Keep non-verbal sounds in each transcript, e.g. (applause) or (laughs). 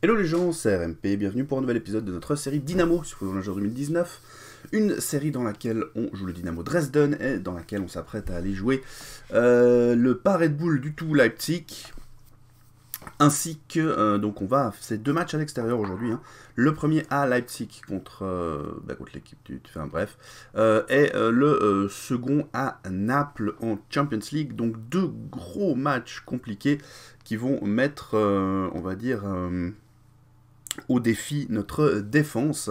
Hello les gens, c'est RMP, bienvenue pour un nouvel épisode de notre série Dynamo sur le 2019. Une série dans laquelle on joue le Dynamo Dresden et dans laquelle on s'apprête à aller jouer euh, le pas Red Bull du tout Leipzig. Ainsi que, euh, donc on va, ces deux matchs à l'extérieur aujourd'hui. Hein. Le premier à Leipzig contre, euh, bah, contre l'équipe du, enfin bref, et le second à Naples en Champions League. Donc deux gros matchs compliqués qui vont mettre, on va dire au défi notre défense.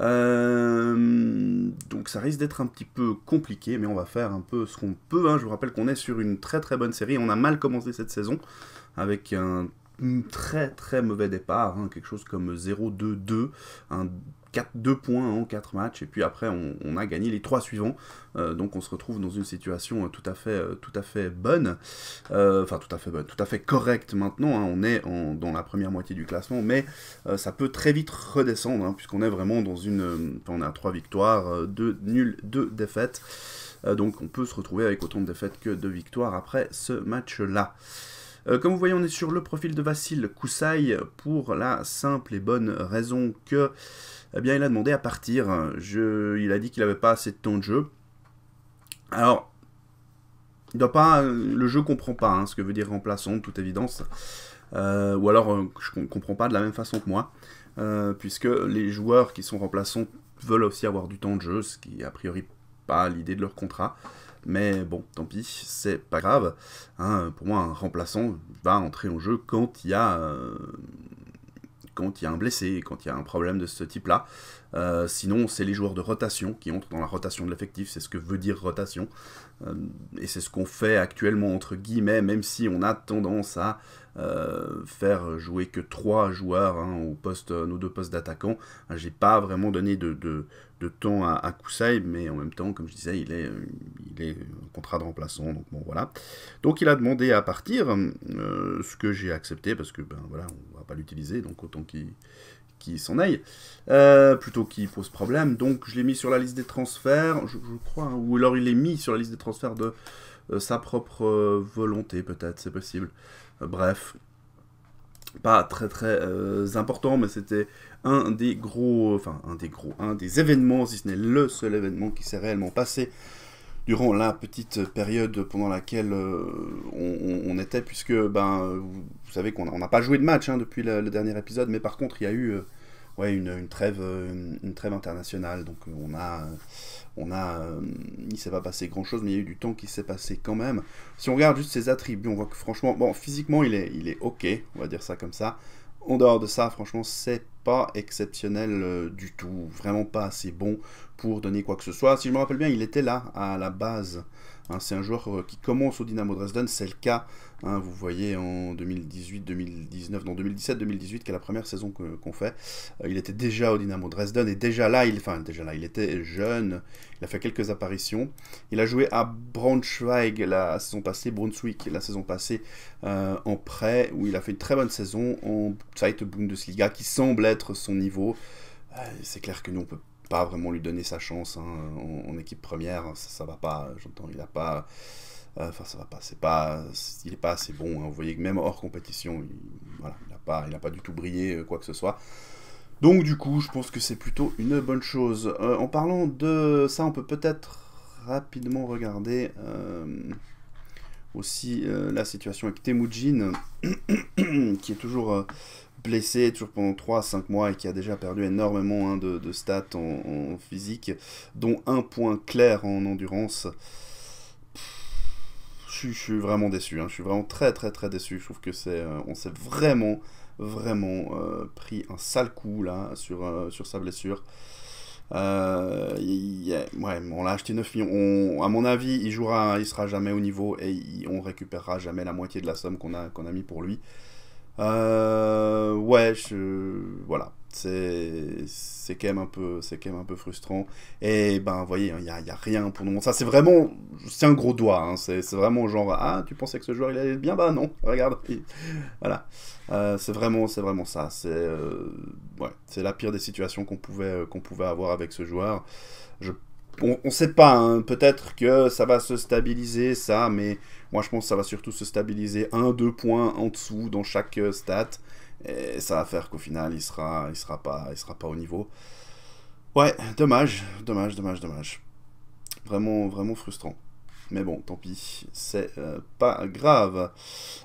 Euh, donc ça risque d'être un petit peu compliqué, mais on va faire un peu ce qu'on peut. Hein. Je vous rappelle qu'on est sur une très très bonne série. On a mal commencé cette saison avec un très très mauvais départ, hein. quelque chose comme 0-2-2, 4, 2 points en 4 matchs, et puis après on, a gagné les 3 suivants, euh, donc on se retrouve dans une situation euh, tout à fait, euh, tout à fait bonne, enfin tout à fait bonne, tout à fait correcte maintenant, hein. on est dans la première moitié du classement, mais ça peut très vite redescendre, hein, puisqu'on est vraiment dans une... on a 3 victoires, 2 nuls, 2 défaites, donc on peut se retrouver avec autant de défaites que de victoires après ce match-là comme vous voyez, on est sur le profil de Vassil Koussaï pour la simple et bonne raison que eh bien il a demandé à partir. il a dit qu'il n'avait pas assez de temps de jeu. Alors, il doit pas, le jeu comprend pas hein, ce que veut dire remplaçant, de toute évidence. Euh, ou alors, euh, je ne comprends pas de la même façon que moi, euh, puisque les joueurs qui sont remplaçants veulent aussi avoir du temps de jeu, ce qui est a priori pas l'idée de leur contrat. Mais bon, tant pis, c'est pas grave. Hein. pour moi, un remplaçant va entrer en jeu quand il y a quand il y a un blessé, quand il y a un problème de ce type-là. Euh, sinon, c'est les joueurs de rotation qui entrent dans la rotation de l'effectif, c'est ce que veut dire rotation. Euh, et c'est ce qu'on fait actuellement, entre guillemets, même si on a tendance à euh, faire jouer que trois joueurs hein, au poste, euh, nos deux postes d'attaquants. Hein, j'ai pas vraiment donné de, de, temps à, à, mais en même temps, comme je disais, il est, euh, il est contrat de remplaçant, donc bon voilà. Donc il a demandé à partir, ce que j'ai accepté parce que ben voilà, on va pas l'utiliser, donc autant qu'il qui s'en aille, plutôt qu'il pose problème. Donc je l'ai mis sur la liste des transferts, je, crois, hein, ou alors il est mis sur la liste des transferts de sa propre volonté, peut-être, c'est possible bref, pas très très euh, important, mais c'était un des gros, enfin un des gros, un des événements, si ce n'est le seul événement qui s'est réellement passé durant la petite période pendant laquelle euh, on, était, puisque ben vous savez qu'on n'a pas joué de match hein, depuis le, dernier épisode, mais par contre il y a eu euh, ouais, une, trêve, euh, une, trêve internationale. Donc euh, on a, euh, on a, il s'est pas passé grand chose, mais il y a eu du temps qui s'est passé quand même. Si on regarde juste ses attributs, on voit que franchement, bon, physiquement il est, il est ok, on va dire ça comme ça. En dehors de ça, franchement, c'est pas exceptionnel du tout, vraiment pas assez bon pour donner quoi que ce soit. Si je me rappelle bien, il était là à la base. Hein, c'est un joueur qui commence au Dynamo Dresden, c'est le cas Hein, vous voyez en 2018, 2019, non 2017, 2018, qui est la première saison qu'on fait. Euh, il était déjà au Dynamo Dresden et déjà là, il, enfin déjà là, il était jeune. Il a fait quelques apparitions. Il a joué à Braunschweig la saison passée, Brunswick la saison passée euh, en prêt, où il a fait une très bonne saison en Zeit Bundesliga, qui semble être son niveau. Euh, c'est clair que nous on peut pas vraiment lui donner sa chance hein, en, équipe première. Ça, ne va pas. J'entends, il n'a pas euh, enfin, ça va pas. C'est pas, il est pas assez bon. Hein. Vous voyez que même hors compétition, il, n'a pas, il pas du tout brillé euh, quoi que ce soit. Donc du coup, je pense que c'est plutôt une bonne chose. Euh, en parlant de ça, on peut peut-être rapidement regarder aussi la situation avec Temujin, (coughs) qui est toujours blessé, toujours pendant 3 à 5 mois, et qui a déjà perdu énormément hein, de, stats en, physique, dont un point clair en endurance je suis vraiment déçu. Hein. Je suis vraiment très très très déçu. Je trouve que c'est, euh, on s'est vraiment vraiment euh, pris un sale coup là sur, euh, sur sa blessure. ouais, on l'a acheté 9 millions. à mon avis, il jouera, il sera jamais au niveau et on récupérera jamais la moitié de la somme qu'on a qu'on a mis pour lui. ouais, je, voilà c'est quand même un peu c'est quand même un peu frustrant et ben vous voyez il hein, n'y a, rien pour nous ça c'est vraiment c'est un gros doigt hein. c'est vraiment genre ah tu pensais que ce joueur il allait bien bah non regarde voilà euh, c'est vraiment c'est vraiment ça c'est euh, c'est la pire des situations qu'on pouvait euh, qu'on pouvait avoir avec ce joueur je on ne sait pas, hein. peut-être que ça va se stabiliser, ça, mais moi je pense que ça va surtout se stabiliser 1-2 points en dessous dans chaque stat. Et ça va faire qu'au final, il sera, il sera pas, il sera pas au niveau. Ouais, dommage, dommage, dommage, dommage. Vraiment, vraiment frustrant. Mais bon, tant pis, c'est euh, pas grave.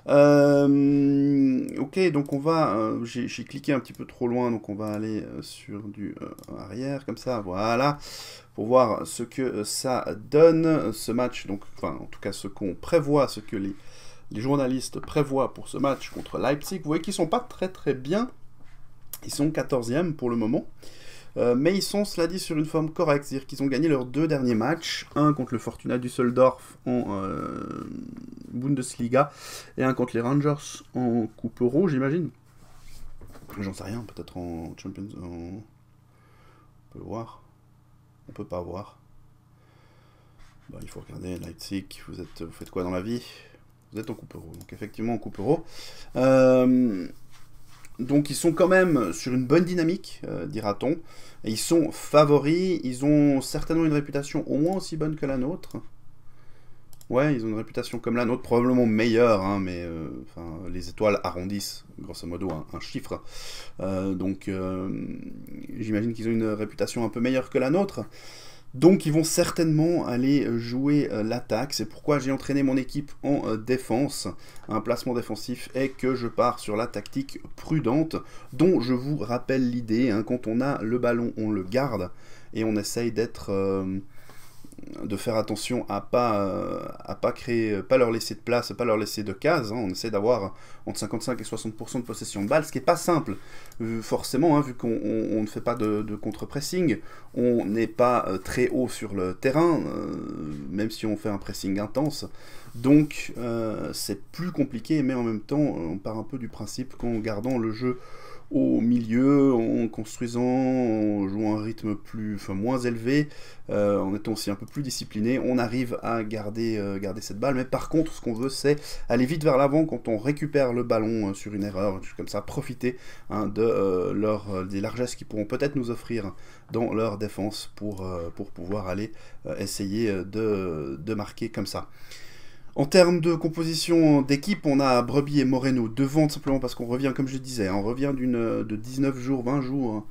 Euh, ok, donc on va... Euh, j'ai cliqué un petit peu trop loin, donc on va aller sur du arrière, comme ça, voilà. Pour voir ce que ça donne, ce match, donc, enfin, en tout cas, ce qu'on prévoit, ce que les les journalistes prévoient pour ce match contre Leipzig. Vous voyez qu'ils ne sont pas très très bien. Ils sont 14e pour le moment. Euh, mais ils sont, cela dit, sur une forme correcte. C'est-à-dire qu'ils ont gagné leurs deux derniers matchs. Un contre le Fortuna Düsseldorf en euh, Bundesliga. Et un contre les Rangers en Coupe rouge j'imagine. J'en sais rien, peut-être en Champions... En... On peut le voir. On peut pas voir. Bah, il faut regarder Leipzig. Vous, êtes, vous faites quoi dans la vie vous êtes en coupe euro, donc effectivement en coupe euro. Euh, donc ils sont quand même sur une bonne dynamique, euh, dira-t-on. Ils sont favoris, ils ont certainement une réputation au moins aussi bonne que la nôtre. Ouais, ils ont une réputation comme la nôtre, probablement meilleure, hein, mais euh, les étoiles arrondissent, grosso modo, un, chiffre. donc, j'imagine qu'ils ont une réputation un peu meilleure que la nôtre. Donc ils vont certainement aller euh, jouer euh, l'attaque. C'est pourquoi j'ai entraîné mon équipe en euh, défense, un placement défensif, et que je pars sur la tactique prudente, dont je vous rappelle l'idée, hein. quand on a le ballon, on le garde, et on essaye d'être de faire attention à pas euh, à pas créer euh, pas leur laisser de place pas leur laisser de cases hein. on essaie d'avoir entre 55 et 60% de possession de balle ce qui est pas simple forcément hein, vu qu'on ne fait pas de, contre-pressing on n'est pas euh, très haut sur le terrain même si on fait un pressing intense donc c'est plus compliqué mais en même temps on part un peu du principe qu'en gardant le jeu au milieu, en construisant, en jouant un rythme plus, moins élevé, euh, en étant aussi un peu plus discipliné, on arrive à garder, euh, garder cette balle. Mais par contre, ce qu'on veut, c'est aller vite vers l'avant quand on récupère le ballon euh, sur une erreur, comme ça, profiter hein, de, leur, des largesses qu'ils pourront peut-être nous offrir dans leur défense pour, pour pouvoir aller essayer de marquer comme ça. En termes de composition d'équipe, on a Brebis et Moreno devant simplement parce qu'on revient, comme je disais, on revient d'une de 19 jours, 20 jours, hein.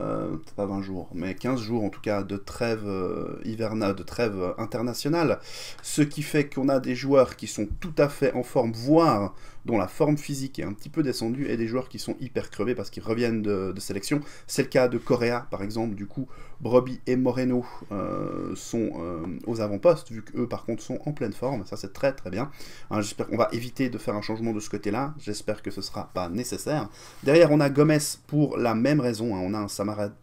euh, pas 20 jours, mais 15 jours en tout cas de trêve euh, hivernale, de trêve euh, internationale, ce qui fait qu'on a des joueurs qui sont tout à fait en forme, voire dont la forme physique est un petit peu descendue et des joueurs qui sont hyper crevés parce qu'ils reviennent de, sélection. C'est le cas de Correa, par exemple. Du coup, Broby et Moreno euh, sont euh, aux avant-postes, vu qu'eux, par contre, sont en pleine forme. Ça, c'est très très bien. Hein, j'espère qu'on va éviter de faire un changement de ce côté-là. J'espère que ce ne sera pas nécessaire. Derrière, on a Gomez pour la même raison. Hein. On a un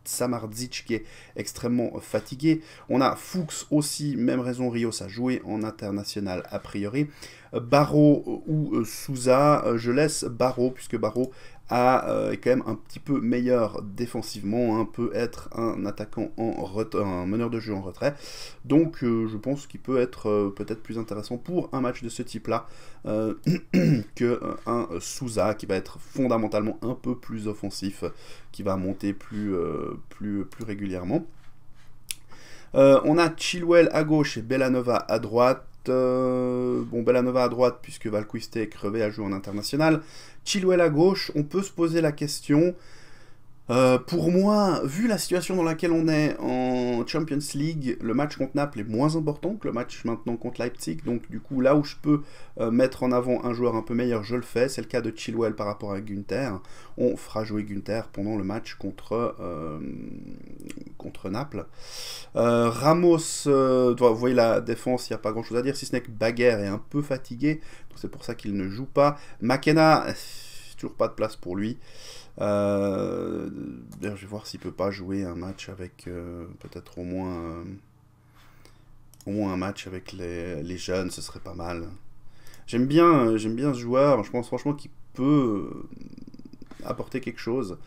Samardzic qui est extrêmement fatigué. On a Fuchs aussi, même raison. Rios a joué en international a priori. Barreau ou euh, Souza. Euh, je laisse Barreau, puisque Barreau a, euh, est quand même un petit peu meilleur défensivement, un hein, peut être un attaquant en un meneur de jeu en retrait. Donc je pense qu'il peut être peut-être plus intéressant pour un match de ce type-là (clears throat) que un Souza qui va être fondamentalement un peu plus offensif, qui va monter plus, plus, plus régulièrement. on a Chilwell à gauche et Bellanova à droite. Euh, bon, Bellanova à droite, puisque Valquiste est crevé à jouer en international. Chilwell à gauche, on peut se poser la question euh, pour moi, vu la situation dans laquelle on est en Champions League, le match contre Naples est moins important que le match maintenant contre Leipzig. Donc du coup, là où je peux euh, mettre en avant un joueur un peu meilleur, je le fais. C'est le cas de Chilwell par rapport à Gunther. On fera jouer Gunther pendant le match contre, euh, contre Naples. Ramos, vous voyez la défense, il n'y a pas grand-chose à dire, si ce n'est que Baguerre est un peu fatigué. C'est pour ça qu'il ne joue pas. McKenna, toujours pas de place pour lui. Euh, d'ailleurs, je vais voir s'il peut pas jouer un match avec euh, peut-être au moins euh, au moins un match avec les, jeunes, ce serait pas mal. J'aime bien, j'aime bien ce joueur. Je pense franchement qu'il peut apporter quelque chose,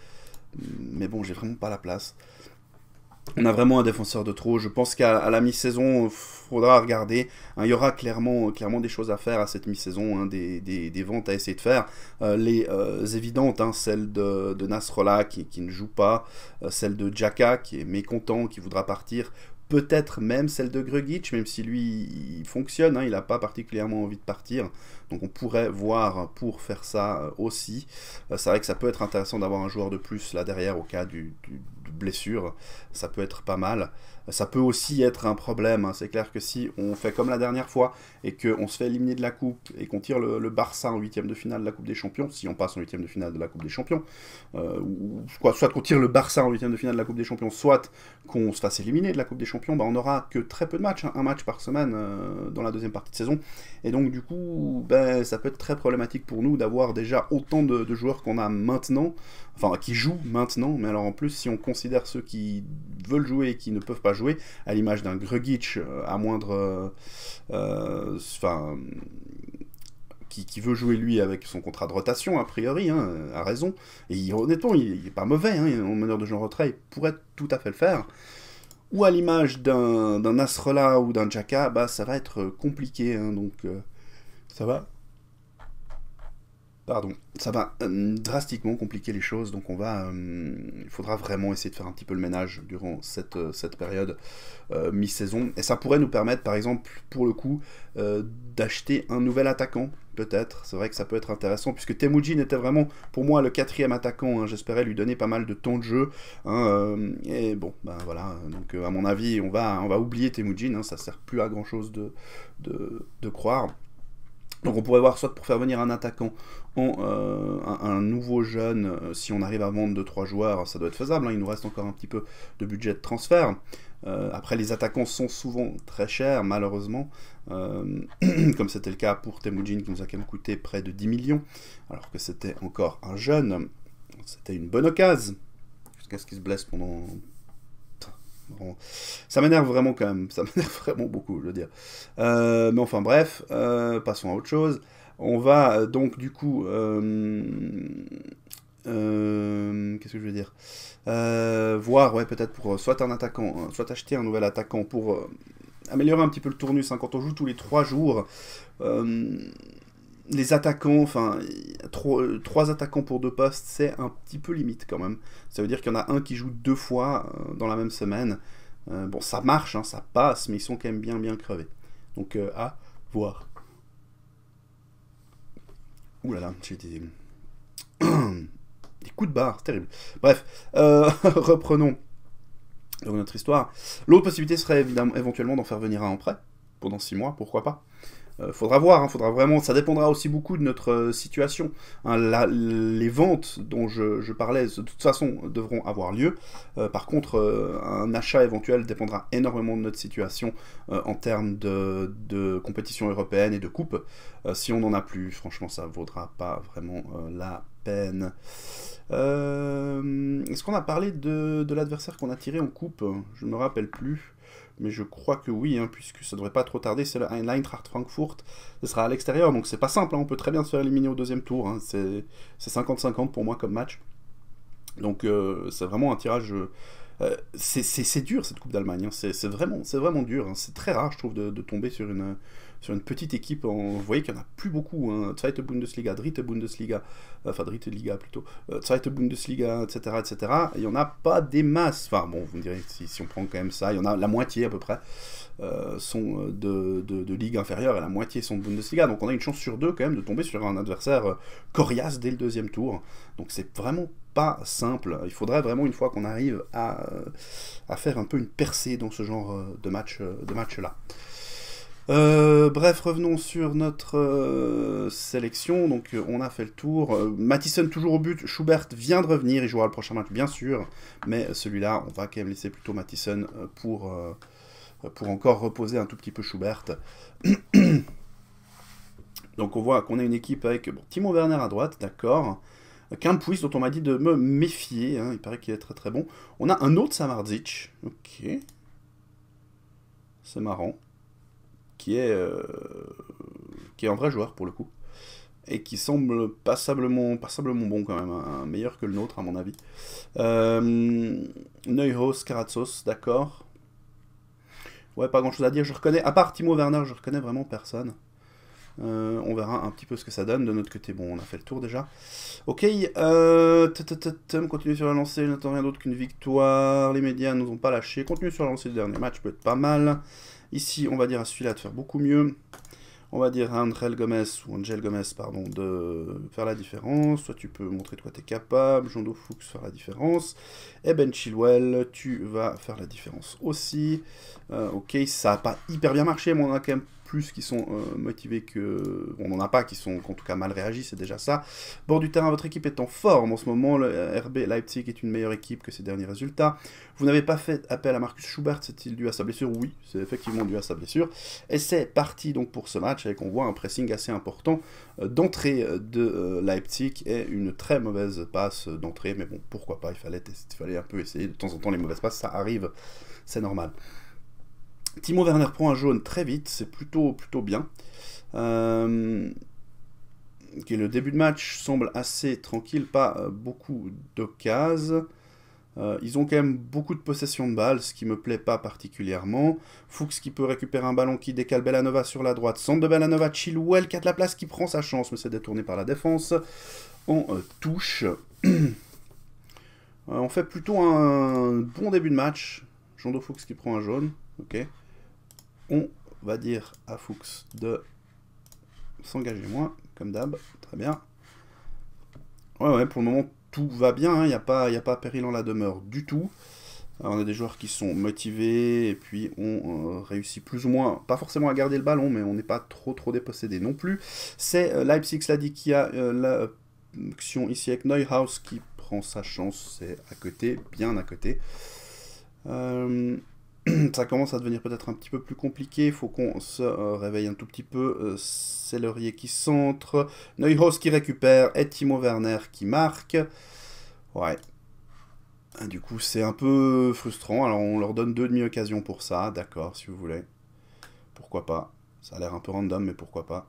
mais bon, j'ai vraiment pas la place on a vraiment un défenseur de trop. Je pense qu'à la mi-saison, il faudra regarder. Hein, il y aura clairement, clairement des choses à faire à cette mi-saison, hein, des, ventes à essayer de faire. Euh, les euh, évidentes, hein, celle de, de qui, ne joue pas, euh, celle de Jaka qui est mécontent, qui voudra partir. Peut-être même celle de Grugic, même si lui, il fonctionne, il n'a pas particulièrement envie de partir. Donc on pourrait voir pour faire ça aussi. C'est vrai que ça peut être intéressant d'avoir un joueur de plus là derrière au cas du blessure, ça peut être pas mal. Ça peut aussi être un problème, hein. c'est clair que si on fait comme la dernière fois et qu'on se fait éliminer de la coupe et qu'on tire le, Barça en huitième de finale de la Coupe des Champions, si on passe en huitième de finale de la Coupe des Champions, euh, soit qu'on tire le Barça en huitième de finale de la Coupe des Champions, soit qu'on se fasse éliminer de la Coupe des Champions, bah, on n'aura que très peu de matchs, hein. un match par semaine euh, dans la deuxième partie de saison. Et donc du coup, ben, ça peut être très problématique pour nous d'avoir déjà autant de joueurs qu'on a maintenant enfin qui joue maintenant, mais alors en plus si on considère ceux qui veulent jouer et qui ne peuvent pas jouer, à l'image d'un Grugic euh, à moindre, euh, euh, enfin qui, veut jouer lui avec son contrat de rotation a priori, hein, a raison, et honnêtement il, n'est est pas mauvais hein, en meneur de en retrait, il pourrait tout à fait le faire ou à l'image d'un Asrela ou d'un Jaka, bah ça va être compliqué. Hein, donc ça va Pardon, ça va euh, drastiquement compliquer les choses, donc on va, euh, il faudra vraiment essayer de faire un petit peu le ménage durant cette, euh, cette période mi-saison. Et ça pourrait nous permettre, par exemple, pour le coup, d'acheter un nouvel attaquant, peut-être. C'est vrai que ça peut être intéressant, puisque Temujin était vraiment, pour moi, le quatrième attaquant. Hein. J'espérais lui donner pas mal de temps de jeu. Hein, et bon, ben voilà, donc à mon avis, on va, on va oublier Temujin, hein. ça ça sert plus à grand-chose de, de croire. Donc on pourrait voir soit pour faire venir un attaquant, euh, un, nouveau jeune, euh, si on arrive à vendre 2-3 joueurs, ça doit être faisable, hein. il nous reste encore un petit peu de budget de transfert. Euh, après les attaquants sont souvent très chers malheureusement, (clears throat) comme c'était le cas pour Temujin qui nous a quand même coûté près de 10 millions, alors que c'était encore un jeune, c'était une bonne occasion, jusqu'à ce qu'il se blesse pendant, ça m'énerve vraiment quand même, (laughs) ça m'énerve vraiment beaucoup, je veux dire. Euh, mais enfin bref, euh, passons à autre chose. On va euh, donc du coup... qu'est-ce que je veux dire Voir, ouais, peut-être pour soit un attaquant, soit acheter un nouvel attaquant pour améliorer un petit peu le tournus. Hein. quand on joue tous les 3 jours, les attaquants, enfin, euh, trois, attaquants pour deux postes, c'est un petit peu limite quand même. Ça veut dire qu'il y en a un qui joue deux fois euh, dans la même semaine. Euh, bon, ça marche, hein, ça passe, mais ils sont quand même bien, bien crevés. Donc, à voir. Ouh là là, j'ai des... (coughs) des coups de barre, c'est terrible. Bref, (laughs) reprenons notre histoire. L'autre possibilité serait évidemment, éventuellement d'en faire venir un en prêt pendant six mois, pourquoi pas euh, faudra voir, hein, faudra vraiment. Ça dépendra aussi beaucoup de notre euh, situation. Hein, les ventes dont je, parlais, de toute façon, devront avoir lieu. Euh, par contre, un achat éventuel dépendra énormément de notre situation en termes de, compétition européenne et de coupe. si on n'en a plus, franchement, ça vaudra pas vraiment la peine. Est-ce qu'on a parlé de l'adversaire qu'on a tiré en coupe Je ne me rappelle plus mais je crois que oui, hein, puisque ça devrait pas trop tarder. C'est le Eintracht Frankfurt. Ce sera à l'extérieur, donc c'est pas simple. Hein. On peut très bien se faire éliminer au deuxième tour. Hein. C'est 50-50 pour moi comme match. Donc euh, c'est vraiment un tirage. Euh, c'est dur cette Coupe d'Allemagne. C'est vraiment, vraiment dur. C'est très rare, je trouve, de tomber sur une, sur une petite équipe. on... vous voyez qu'il n'y en a plus beaucoup. Hein, Zweite Bundesliga, Dritte Bundesliga, enfin Dritte Liga plutôt, euh, Zweite Bundesliga, etc. etc. il n'y en a pas des masses. Enfin bon, vous me direz si, on prend quand même ça, il y en a la moitié à peu près euh, sont euh, de, de, ligue inférieure et la moitié sont de Bundesliga. Donc on a une chance sur deux quand même de tomber sur un adversaire coriace dès le deuxième tour. Donc c'est vraiment pas simple. Il faudrait vraiment une fois qu'on arrive à, à, faire un peu une percée dans ce genre de match de match là. Euh, bref, revenons sur notre euh, sélection. Donc, euh, on a fait le tour. Mathison toujours au but. Schubert vient de revenir. Il jouera le prochain match, bien sûr. Mais celui-là, on va quand même laisser plutôt Mathison pour, pour encore reposer un tout petit peu Schubert. (coughs) Donc, on voit qu'on a une équipe avec Timon Werner à droite, d'accord. puisse dont on m'a dit de me méfier. Hein, il paraît qu'il est très très bon. On a un autre Samardzic. Ok. C'est marrant qui est, euh, qui est un vrai joueur pour le coup, et qui semble passablement, passablement bon quand même, hein, meilleur que le nôtre à mon avis. Euh, Neuhaus, Karatsos, d'accord. Ouais, pas grand chose à dire, je reconnais, à part Timo Werner, je reconnais vraiment personne. Euh, on verra un petit peu ce que ça donne. De notre côté, bon, on a fait le tour déjà. Ok, euh, continue sur la lancée. Je n'attends rien d'autre qu'une victoire. Les médias ne nous ont pas lâchés. Continue sur la lancée du dernier match, peut être pas mal. Ici, on va dire à celui-là de faire beaucoup mieux. On va dire à Angel Gomez, ou Angel Gomez, pardon, de faire la différence. Soit tu peux montrer de quoi tu es capable. Jondo Fuchs, faire la différence. Et Ben Chilwell, tu vas faire la différence aussi. Euh, ok, ça n'a pas hyper bien marché, mais on quand même plus qui sont euh, motivés que. on n'en a pas qui sont en tout cas mal réagi, c'est déjà ça. Bord du terrain, votre équipe est en forme en ce moment. Le euh, RB Leipzig est une meilleure équipe que ses derniers résultats. Vous n'avez pas fait appel à Marcus Schubert, c'est-il dû à sa blessure Oui, c'est effectivement dû à sa blessure. Et c'est parti donc pour ce match avec on voit un pressing assez important euh, d'entrée de Leipzig et une très mauvaise passe d'entrée. Mais bon, pourquoi pas, il fallait, il fallait un peu essayer. De temps en temps, les mauvaises passes, ça arrive, c'est normal. Timon Werner prend un jaune très vite, c'est plutôt, plutôt bien. Euh, le début de match semble assez tranquille, pas euh, beaucoup de cases. Euh, ils ont quand même beaucoup de possession de balles, ce qui me plaît pas particulièrement. Fuchs qui peut récupérer un ballon qui décale Bellanova sur la droite. Centre de Bellanova, Chilwell qui a de la place, qui prend sa chance, mais c'est détourné par la défense. On touche. (clears throat) on fait plutôt un bon début de match. Jean de Fuchs qui prend un jaune. Ok on va dire à Fuchs de s'engager moins, comme d'hab, très bien. Ouais, ouais, pour le moment, tout va bien, il hein. n'y a, pas, il y a pas péril en la demeure du tout. Euh, on a des joueurs qui sont motivés, et puis on euh, réussit plus ou moins, pas forcément à garder le ballon, mais on n'est pas trop trop dépossédé non plus. C'est euh, Leipzig, l'a dit, qui a la l'action ici avec Neuhaus, qui prend sa chance, c'est à côté, bien à côté. (clears throat) ça commence à devenir peut-être un petit peu plus compliqué. Il faut qu'on se euh, réveille un tout petit peu. Euh, Cellerier qui centre. Neuhaus qui récupère. Et Timo Werner qui marque. Ouais. Ah, du coup, c'est un peu frustrant. Alors, on leur donne deux demi-occasions pour ça. D'accord, si vous voulez. Pourquoi pas. Ça a l'air un peu random, mais pourquoi pas.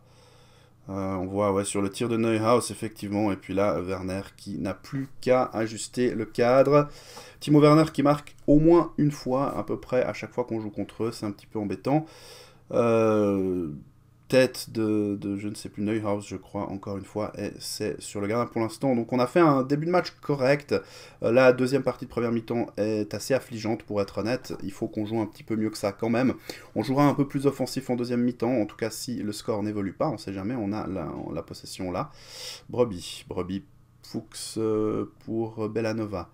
Euh, on voit sur le tir de Neuhaus, effectivement. Et puis là, Werner qui n'a plus qu'à ajuster le cadre. Timo Werner qui marque au moins une fois, à peu près, à chaque fois qu'on joue contre eux. C'est un petit peu embêtant. Euh, tête de, de, je ne sais plus, Neuhaus, je crois, encore une fois, et c'est sur le gardien pour l'instant. Donc on a fait un début de match correct. Euh, la deuxième partie de première mi-temps est assez affligeante, pour être honnête. Il faut qu'on joue un petit peu mieux que ça quand même. On jouera un peu plus offensif en deuxième mi-temps, en tout cas si le score n'évolue pas, on sait jamais, on a la, la possession là. Brebis, Brebis, Fuchs euh, pour Bellanova.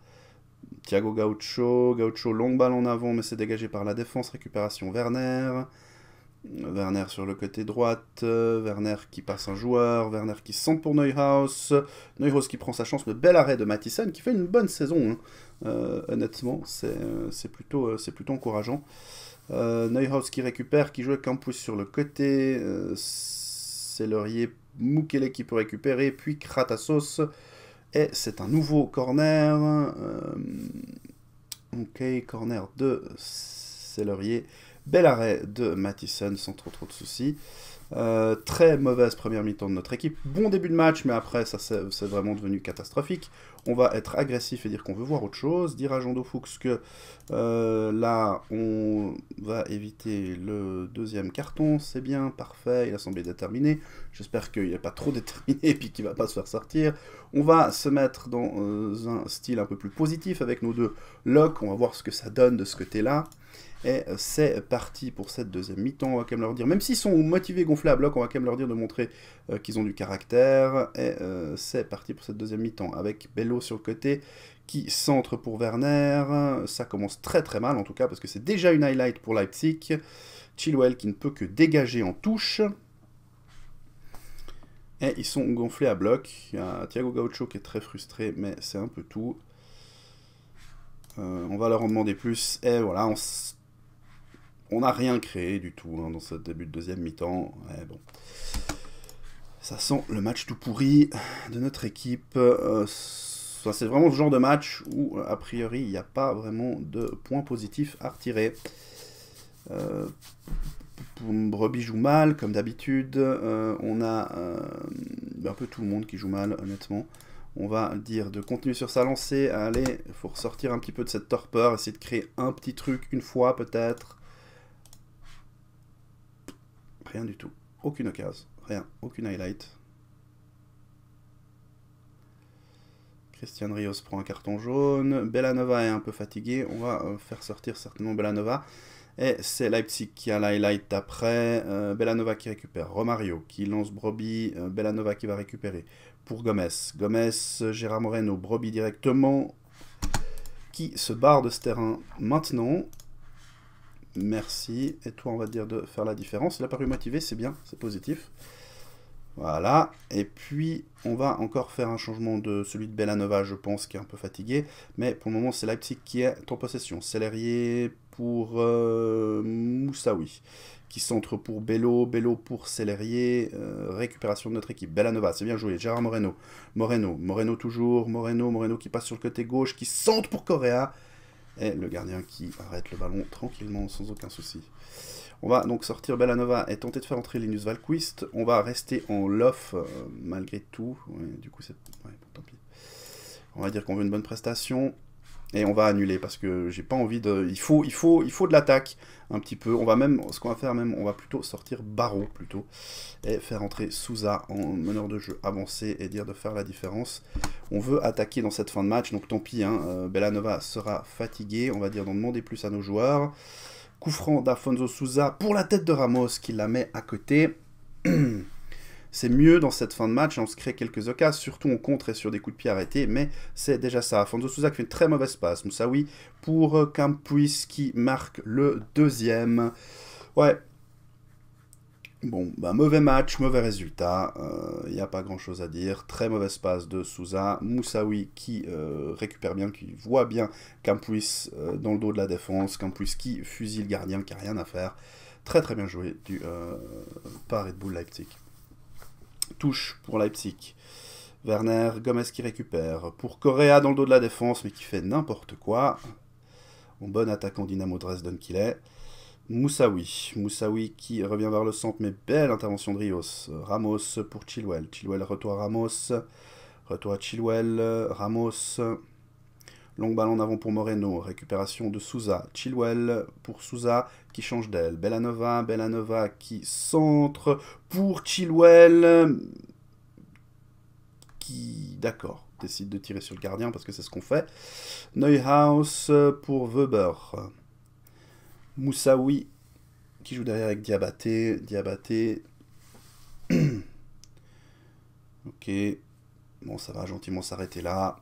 Thiago Gaucho, Gaucho longue balle en avant mais c'est dégagé par la défense, récupération Werner, Werner sur le côté droite, euh, Werner qui passe un joueur, Werner qui sent pour Neuhaus, Neuhaus qui prend sa chance, le bel arrêt de Matisson qui fait une bonne saison, hein. euh, honnêtement, c'est euh, plutôt, plutôt encourageant. Neuhaus qui récupère, qui joue Campus sur le côté, euh, c'est Mukele qui peut récupérer, puis Kratasos. et c'est un nouveau corner, ok, corner de Cellerier Bel arrêt de Mathison, sans trop trop de soucis. Euh, très mauvaise première mi-temps de notre équipe. Bon début de match, mais après, ça c'est vraiment devenu catastrophique. On va être agressif et dire qu'on veut voir autre chose. Dire à Jean Fuchs que euh, là, on va éviter le deuxième carton. C'est bien, parfait, il a semblé déterminé. J'espère qu'il n'est pas trop déterminé et (laughs) puis qu'il va pas se faire sortir. On va se mettre dans euh, un style un peu plus positif avec nos deux locks. On va voir ce que ça donne de ce côté-là. Et euh, c'est parti pour cette deuxième mi-temps. On va quand même leur dire, même s'ils sont motivés, gonflés à bloc, on va quand même leur dire de montrer euh, qu'ils ont du caractère. Et c'est parti pour cette deuxième mi-temps avec Bello sur le côté qui centre pour Werner. Ça commence très très mal en tout cas parce que c'est déjà une highlight pour Leipzig. Chilwell qui ne peut que dégager en touche. Et ils sont gonflés à bloc. Il y a Thiago Gaucho qui est très frustré, mais c'est un peu tout. Euh, on va leur en demander plus. Et voilà, on n'a rien créé du tout hein, dans ce début de deuxième mi-temps. bon. Ça sent le match tout pourri de notre équipe. Euh, c'est vraiment ce genre de match où, a priori, il n'y a pas vraiment de points positifs à retirer. Euh, Brebis joue mal, comme d'habitude. Euh, on a euh, un peu tout le monde qui joue mal, honnêtement. On va dire de continuer sur sa lancée. Allez, il faut ressortir un petit peu de cette torpeur. Essayer de créer un petit truc une fois, peut-être. Rien du tout. Aucune occasion. Rien. Aucune highlight. Christian Rios prend un carton jaune. Bellanova est un peu fatigué. On va euh, faire sortir certainement Bellanova. Et c'est Leipzig qui a l'highlight après. Euh, Bellanova qui récupère. Romario qui lance Broby. Euh, Bellanova qui va récupérer pour Gomez. Gomez, Gérard Moreno, Broby directement. Qui se barre de ce terrain maintenant. Merci. Et toi, on va dire de faire la différence. Il a paru motivé, c'est bien, c'est positif. Voilà, et puis on va encore faire un changement de celui de Bellanova, je pense, qui est un peu fatigué. Mais pour le moment, c'est Leipzig qui est en possession. Célérier, pour euh, Moussaoui, qui centre pour Bello, Bello pour Célérier, euh, récupération de notre équipe, Bellanova, c'est bien joué, Gérard Moreno, Moreno, Moreno toujours, Moreno, Moreno qui passe sur le côté gauche, qui centre pour Correa, et le gardien qui arrête le ballon tranquillement, sans aucun souci. On va donc sortir Bellanova et tenter de faire entrer Linus Valquist. On va rester en lof euh, malgré tout. du coup, On va dire qu'on veut une bonne prestation et on va annuler parce que j'ai pas envie de. Il faut, il faut, il faut de l'attaque un petit peu. On va même, ce qu'on va faire même, on va plutôt sortir Barreau plutôt et faire entrer Souza en meneur de jeu avancé et dire de faire la différence. On veut attaquer dans cette fin de match, donc tant pis. Hein, euh, Bellanova sera fatigué. On va dire d'en demander plus à nos joueurs. Coup franc d'Afonso Souza pour la tête de Ramos qui la met à côté. (clears throat) c'est mieux dans cette fin de match, on se crée quelques occasions, surtout on contre et sur des coups de pied arrêtés, mais c'est déjà ça. Fonzo Souza qui fait une très mauvaise passe, Moussaoui pour euh, Campuis qui marque le deuxième. Ouais. Bon, bah, mauvais match, mauvais résultat, il euh, n'y a pas grand chose à dire. Très mauvaise passe de Souza, Moussaoui qui euh, récupère bien, qui voit bien Campuis dans le dos de la défense, Campuis qui fusille le gardien, qui n'a rien à faire. Très très bien joué du, par Red Bull Leipzig. Touche pour Leipzig. Werner, Gomez qui récupère. Pour Correa dans le dos de la défense, mais qui fait n'importe quoi. En bonne attaquant Dynamo Dresden qu'il est. Moussaoui. Moussaoui qui revient vers le centre, mais belle intervention de Rios. Ramos pour Chilwell. Chilwell retour Ramos. Retour Chilwell. Ramos. Long ballon en avant pour Moreno, récupération de Souza. Chilwell pour Souza qui change d'aile. Bellanova, Bellanova qui centre pour Chilwell qui, d'accord, décide de tirer sur le gardien parce que c'est ce qu'on fait. Neuhaus pour Weber. Moussaoui qui joue derrière avec Diabaté. Diabaté. (clears throat) ok. Bon, ça va gentiment s'arrêter là.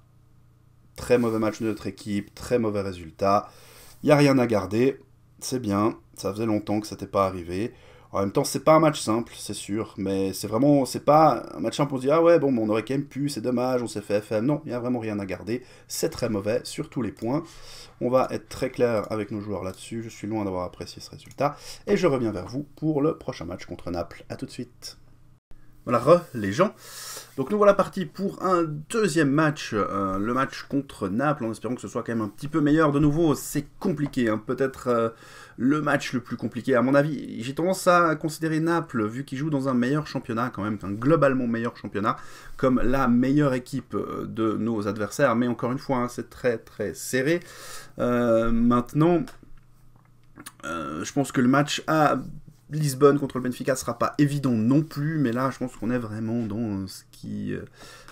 Très mauvais match de notre équipe, très mauvais résultat. Il n'y a rien à garder. C'est bien. Ça faisait longtemps que ça n'était pas arrivé. En même temps, c'est pas un match simple, c'est sûr, mais c'est vraiment, c'est pas un match simple. On se dit ah ouais, bon, on aurait quand même pu, c'est dommage, on s'est fait FM. Non, il n'y a vraiment rien à garder. C'est très mauvais sur tous les points. On va être très clair avec nos joueurs là-dessus. Je suis loin d'avoir apprécié ce résultat et je reviens vers vous pour le prochain match contre Naples. À tout de suite. Voilà, les gens. Donc nous voilà partis pour un deuxième match, euh, le match contre Naples, en espérant que ce soit quand même un petit peu meilleur. De nouveau, c'est compliqué, hein. peut-être euh, le match le plus compliqué à mon avis. J'ai tendance à considérer Naples, vu qu'il joue dans un meilleur championnat quand même, un globalement meilleur championnat, comme la meilleure équipe euh, de nos adversaires. Mais encore une fois, hein, c'est très très serré. maintenant, je pense que le match a Lisbonne contre le Benfica sera pas évident non plus, mais là je pense qu'on est vraiment dans euh, ce qui, euh,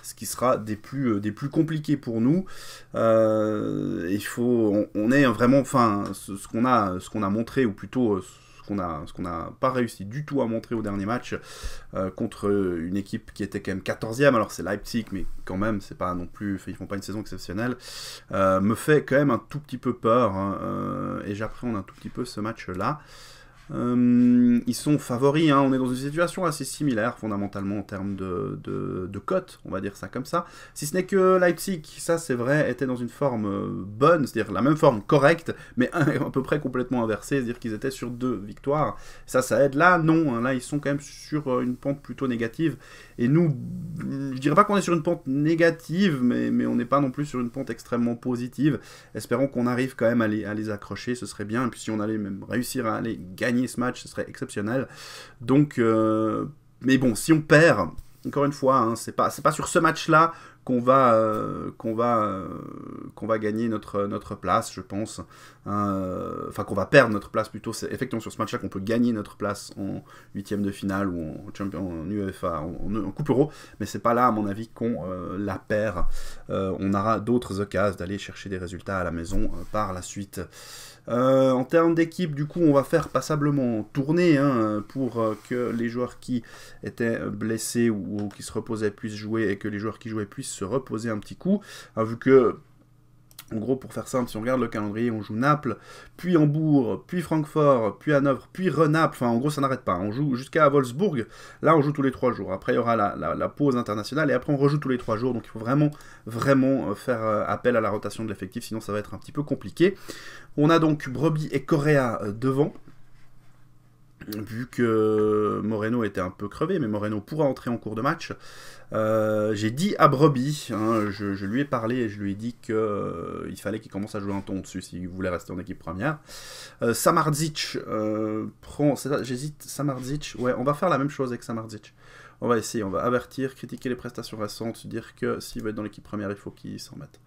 ce qui sera des plus, euh, des plus compliqués pour nous. il faut, on, est vraiment, enfin, ce, qu'on a, ce qu'on a montré ou plutôt ce qu'on a, ce qu'on n'a pas réussi du tout à montrer au dernier match contre une équipe qui était quand même 14e. Alors c'est Leipzig, mais quand même c'est pas non plus, ils font pas une saison exceptionnelle. me fait quand même un tout petit peu peur hein, et j'appréhende un tout petit peu ce match là. Euh, ils sont favoris, hein. on est dans une situation assez similaire fondamentalement en termes de, de, cote, on va dire ça comme ça. Si ce n'est que Leipzig, ça c'est vrai, était dans une forme euh, bonne, c'est-à-dire la même forme correcte, mais (laughs) à peu près complètement inversée, c'est-à-dire qu'ils étaient sur deux victoires. Ça, ça aide. Là, non, hein. là ils sont quand même sur euh, une pente plutôt négative. Et nous, je dirais pas qu'on est sur une pente négative, mais, mais on n'est pas non plus sur une pente extrêmement positive. Espérons qu'on arrive quand même à les, à les accrocher, ce serait bien. Et puis si on allait même réussir à aller gagner ce match, ce serait exceptionnel. Donc, euh, mais bon, si on perd, encore une fois, hein, c'est pas, c'est pas sur ce match-là qu'on va, euh, qu'on va, euh, qu'on va gagner notre, notre place, je pense. Hein, enfin, qu'on va perdre notre place plutôt. C'est effectivement sur ce match-là qu'on peut gagner notre place en huitième de finale ou en, champion, en UEFA, en, Coupe Euro. Mais c'est pas là, à mon avis, qu'on la perd. on aura d'autres occasions d'aller chercher des résultats à la maison par la suite. Euh, en termes d'équipe, du coup, on va faire passablement tourner hein, pour euh, que les joueurs qui étaient blessés ou, qui se reposaient puissent jouer et que les joueurs qui jouaient puissent se reposer un petit coup, ah, vu que en gros, pour faire simple, si on regarde le calendrier, on joue Naples, puis Hambourg, puis Francfort, puis Hanovre, puis Renaples. Enfin, en gros, ça n'arrête pas. On joue jusqu'à Wolfsburg. Là, on joue tous les trois jours. Après, il y aura la, pause internationale et après, on rejoue tous les trois jours. Donc, il faut vraiment, vraiment euh, faire euh, appel à la rotation de l'effectif. Sinon, ça va être un petit peu compliqué. On a donc Brebis et Correa euh, devant vu que Moreno était un peu crevé, mais Moreno pourra entrer en cours de match. Euh, j'ai dit à Broby, hein, je, lui ai parlé et je lui ai dit qu'il euh, fallait qu'il commence à jouer un ton dessus s'il voulait rester en équipe première. Euh, Samardzic, prend, j'hésite, Samardzic, ouais, on va faire la même chose avec Samardzic. On va essayer, on va avertir, critiquer les prestations récentes, dire que s'il veut être dans l'équipe première, il faut qu'il s'en mette.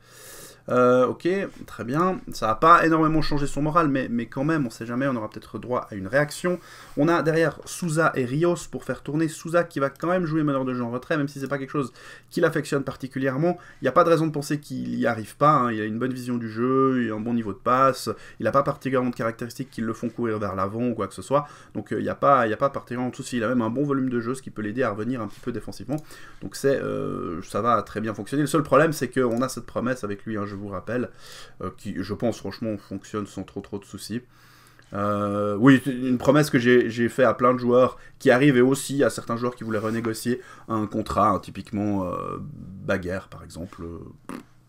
Euh, ok, très bien. Ça n'a pas énormément changé son moral, mais, mais quand même, on ne sait jamais, on aura peut-être droit à une réaction. On a derrière Souza et Rios pour faire tourner Souza qui va quand même jouer meneur de jeu en retrait, même si c'est pas quelque chose qu'il affectionne particulièrement. Il n'y a pas de raison de penser qu'il n'y arrive pas. Hein. Il a une bonne vision du jeu, il a un bon niveau de passe, il n'a pas particulièrement de caractéristiques qui le font courir vers l'avant ou quoi que ce soit. Donc euh, il n'y a, pas, a pas particulièrement de soucis. Il a même un bon volume de jeu, ce qui peut l'aider à revenir un petit peu défensivement. Donc c'est, euh, ça va très bien fonctionner. Le seul problème, c'est qu'on a cette promesse avec lui un hein. jeu vous rappelle, euh, qui, je pense, franchement, fonctionne sans trop trop de soucis. Euh, oui, une promesse que j'ai fait à plein de joueurs qui arrivent et aussi à certains joueurs qui voulaient renégocier un contrat, hein, typiquement euh, par exemple. Euh,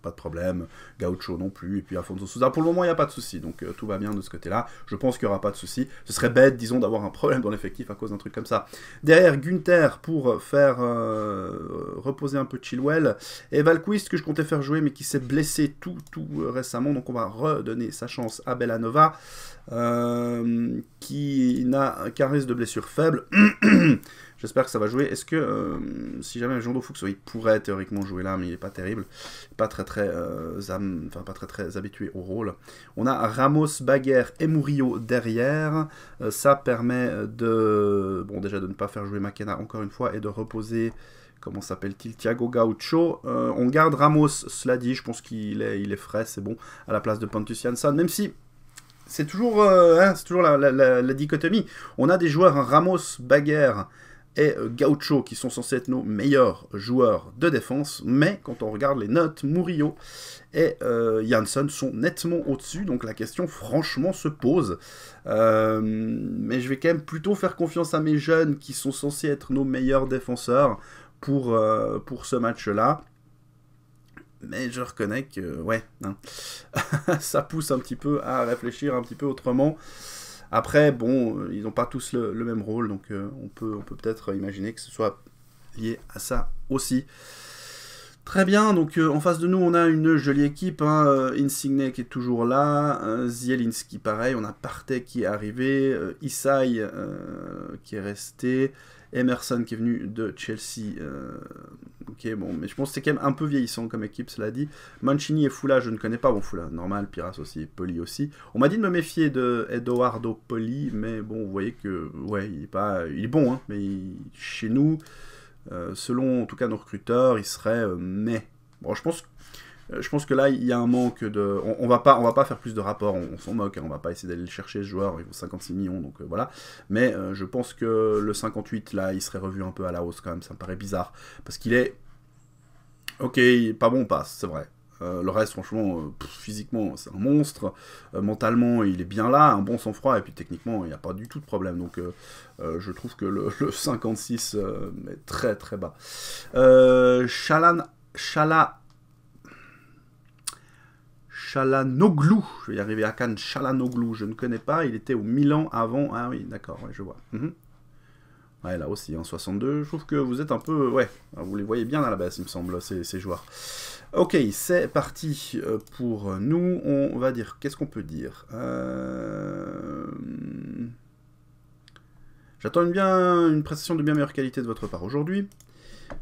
pas de problème. Gaucho non plus. Et puis Alfonso Souza, pour le moment, il n'y a pas de souci. Donc euh, tout va bien de ce côté-là. Je pense qu'il n'y aura pas de souci. Ce serait bête, disons, d'avoir un problème dans l'effectif à cause d'un truc comme ça. Derrière Gunther pour euh, faire euh, reposer un peu Chilwell. Et Valquist que je comptais faire jouer mais qui s'est blessé tout, tout récemment. Donc on va redonner sa chance à Bellanova. qui n'a qu'un risque de blessure faible. (clears throat) J'espère que ça va jouer. Est-ce que, euh, si jamais Jean Foux, il pourrait théoriquement jouer là, mais il n'est pas terrible, pas très très, euh, enfin, pas très, très habitué au rôle. On a Ramos, Baguerre et Murillo derrière. Euh, ça permet de, bon déjà de ne pas faire jouer Makena encore une fois et de reposer comment s'appelle-t-il, Thiago Gaucho. on garde Ramos, cela dit, je pense qu'il est, il est frais, c'est bon, à la place de Pontus Jansson, même si c'est toujours, hein, toujours la, dichotomie. On a des joueurs, hein, Ramos, Baguerre, et euh, Gaucho qui sont censés être nos meilleurs joueurs de défense, mais quand on regarde les notes, Murillo et euh, Janssen sont nettement au-dessus, donc la question franchement se pose. Euh, mais je vais quand même plutôt faire confiance à mes jeunes qui sont censés être nos meilleurs défenseurs pour, pour ce match-là. Mais je reconnais que, ouais, hein, (laughs) ça pousse un petit peu à réfléchir un petit peu autrement. Après, bon, euh, ils n'ont pas tous le, même rôle, donc euh, on peut peut-être imaginer que ce soit lié à ça aussi. Très bien, donc euh, en face de nous, on a une jolie équipe. Hein, Insigne qui est toujours là, Zielinski pareil, on a Partey qui est arrivé, Isai qui est resté, Emerson qui est venu de Chelsea. Euh, ok, bon, mais je pense que c'est quand même un peu vieillissant comme équipe, cela dit. Mancini et Fula, je ne connais pas. Bon, Fula, normal, Piras aussi, Poli aussi. On m'a dit de me méfier de Edoardo Poli, mais bon, vous voyez que, ouais, il est, pas, il est bon, hein, mais chez nous, euh, selon en tout cas nos recruteurs, il serait euh, mais. Bon, je pense euh, je pense que là, il y a un manque de. On, ne va pas, on va pas faire plus de rapports. On, s'en moque. Hein. on va pas essayer d'aller le chercher ce joueur. Il vaut 56 millions, donc euh, voilà. Mais euh, je pense que le 58 là, il serait revu un peu à la hausse quand même. Ça me paraît bizarre parce qu'il est. Ok, pas bon passe, c'est vrai. le reste, franchement, physiquement, c'est un monstre. mentalement, il est bien là, un bon sang-froid, et puis techniquement, il n'y a pas du tout de problème. Donc, je trouve que le, 56 est très très bas. Shalan, Chalanoglu. Je vais y arriver. à Khan Chalanoglu. Je ne connais pas. Il était au Milan avant. Ah oui, d'accord. je vois. Mhm. Ouais, là aussi, en 62, je trouve que vous êtes un peu... Ouais, ah, vous les voyez bien à la baisse, il me semble, ces, joueurs. Ok, c'est parti euh, pour nous. On va dire... Qu'est-ce qu'on peut dire euh, J'attends bien, une prestation de bien meilleure qualité de votre part aujourd'hui.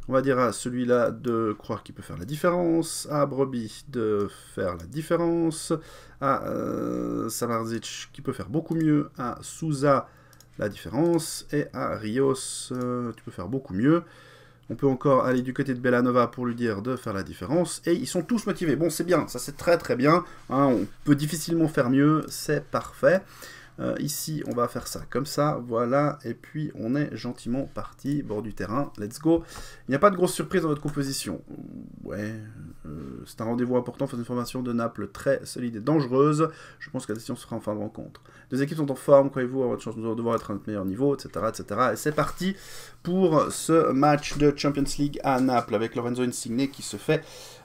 On va dire à celui-là de croire qu'il peut faire la différence, à Brebis de faire la différence, à euh, qui peut faire beaucoup mieux, à Souza la différence, et à Rios tu euh, peux faire beaucoup mieux. On peut encore aller du côté de Bellanova pour lui dire de faire la différence. Et ils sont tous motivés. Bon, c'est bien, ça c'est très très bien. Hein, on peut difficilement faire mieux, c'est parfait. Euh, ici, on va faire ça comme ça, voilà, et puis on est gentiment parti, bord du terrain, let's go. Il n'y a pas de grosse surprise dans votre composition. Ouais, euh, c'est un rendez-vous important face une formation de Naples très solide et dangereuse. Je pense que la décision sera en fin de rencontre. Deux équipes sont en forme, croyez-vous, avoir votre chance de devoir être à notre meilleur niveau, etc. etc. Et c'est parti pour ce match de Champions League à Naples avec Lorenzo Insigne qui se fait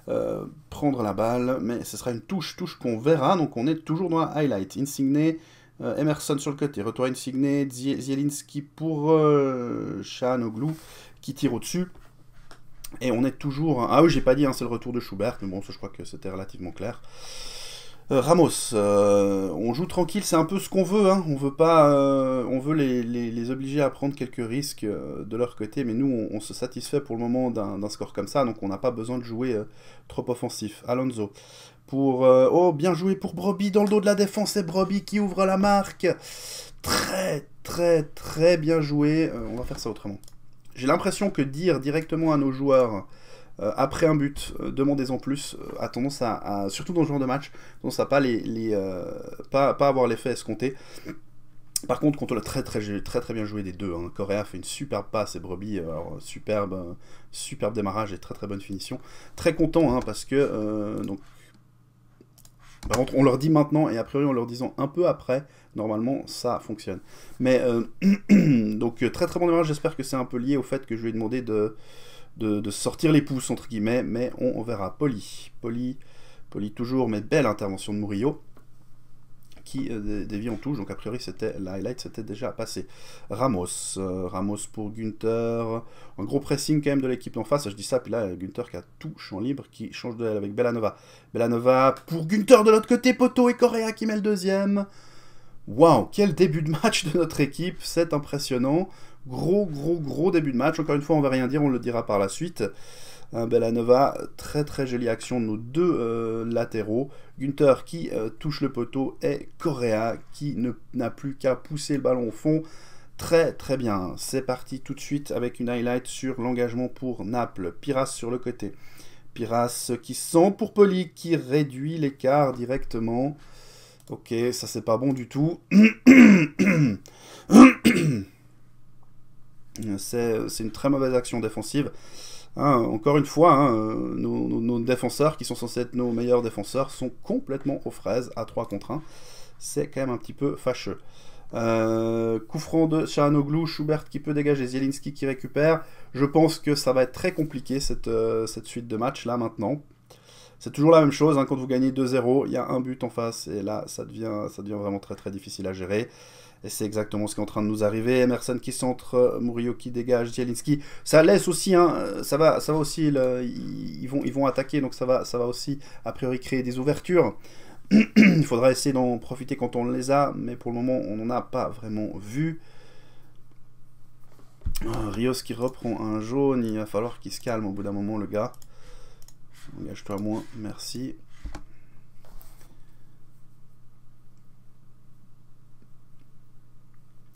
euh, prendre la balle, mais ce sera une touche, touche qu'on verra, donc on est toujours dans la highlight. Insigne, euh, Emerson sur le côté, retour insigné, Zielinski pour euh, Chanoglou qui tire au-dessus. Et on est toujours... Hein. Ah oui, j'ai pas dit, hein, c'est le retour de Schubert, mais bon, je crois que c'était relativement clair. Euh, Ramos, on joue tranquille, c'est un peu ce qu'on veut, hein. on veut pas, on veut les, obliger à prendre quelques risques de leur côté, mais nous on se satisfait pour le moment d'un score comme ça, donc on n'a pas besoin de jouer trop offensif. Alonso, pour... Euh, oh, bien joué pour Broby dans le dos de la défense. c'est Broby qui ouvre la marque. Très, très, très bien joué. Euh, on va faire ça autrement. J'ai l'impression que dire directement à nos joueurs... Euh, après un but, demandez-en plus, a tendance à, surtout dans le genre de match, tendance à pas, les, les pas, avoir l'effet escompté. Par contre, contre le très très très très bien joué des deux. Coréa hein. Correa fait une superbe passe et Broby, alors superbe, superbe démarrage et très très bonne finition. Très content hein, parce que par contre, on leur dit maintenant, et a priori en leur disant un peu après, normalement ça fonctionne. Mais euh, (clears throat) donc euh, très très bon démarrage, j'espère que c'est un peu lié au fait que je lui ai demandé de, de, sortir les pouces entre guillemets, mais on, verra. Poli, poli, poli toujours, mais belle intervention de Murillo qui euh, dévie en touche. Donc a priori, c'était l'highlight, c'était déjà passé. Ramos, euh, Ramos pour gunther Un gros pressing quand même de l'équipe en face. Je dis ça, puis là, Gunther qui a tout champ libre, qui change de avec Belanova. Belanova pour Gunther de l'autre côté, Poto et Correa qui met le deuxième. Waouh, quel début de match de notre équipe, c'est impressionnant. Gros, gros, gros début de match. Encore une fois, on va rien dire, on le dira par la suite un hein, Bellanova, très très jolie action de nos deux euh, latéraux. Gunther qui euh, touche le poteau et Correa qui n'a plus qu'à pousser le ballon au fond. Très très bien, c'est parti tout de suite avec une highlight sur l'engagement pour Naples. Piras sur le côté. Piras qui sent pour Poli, qui réduit l'écart directement. Ok, ça c'est pas bon du tout. (coughs) C'est une très mauvaise action défensive. Hein, encore une fois, hein, nos, défenseurs, qui sont censés être nos meilleurs défenseurs, sont complètement aux fraises à 3 contre 1. C'est quand même un petit peu fâcheux. Euh, coup franc de Schubert qui peut dégager, Zielinski qui récupère. Je pense que ça va être très compliqué cette, euh, suite de matchs là maintenant. C'est toujours la même chose, hein, quand vous gagnez 2-0, il y a un but en face et là ça devient, ça devient vraiment très très difficile à gérer. Et c'est exactement ce qui est en train de nous arriver. Emerson qui centre, euh, Murillo qui dégage, Zielinski. Ça laisse aussi, hein, euh, ça va, ça va aussi. ils, vont, ils vont attaquer, donc ça va, ça va aussi a priori créer des ouvertures. (clears throat) Il faudra essayer d'en profiter quand on les a, mais pour le moment on n'en a pas vraiment vu. Ah, Rios qui reprend un jaune, il va falloir qu'il se calme au bout d'un moment le gars. Engage-toi moins, merci.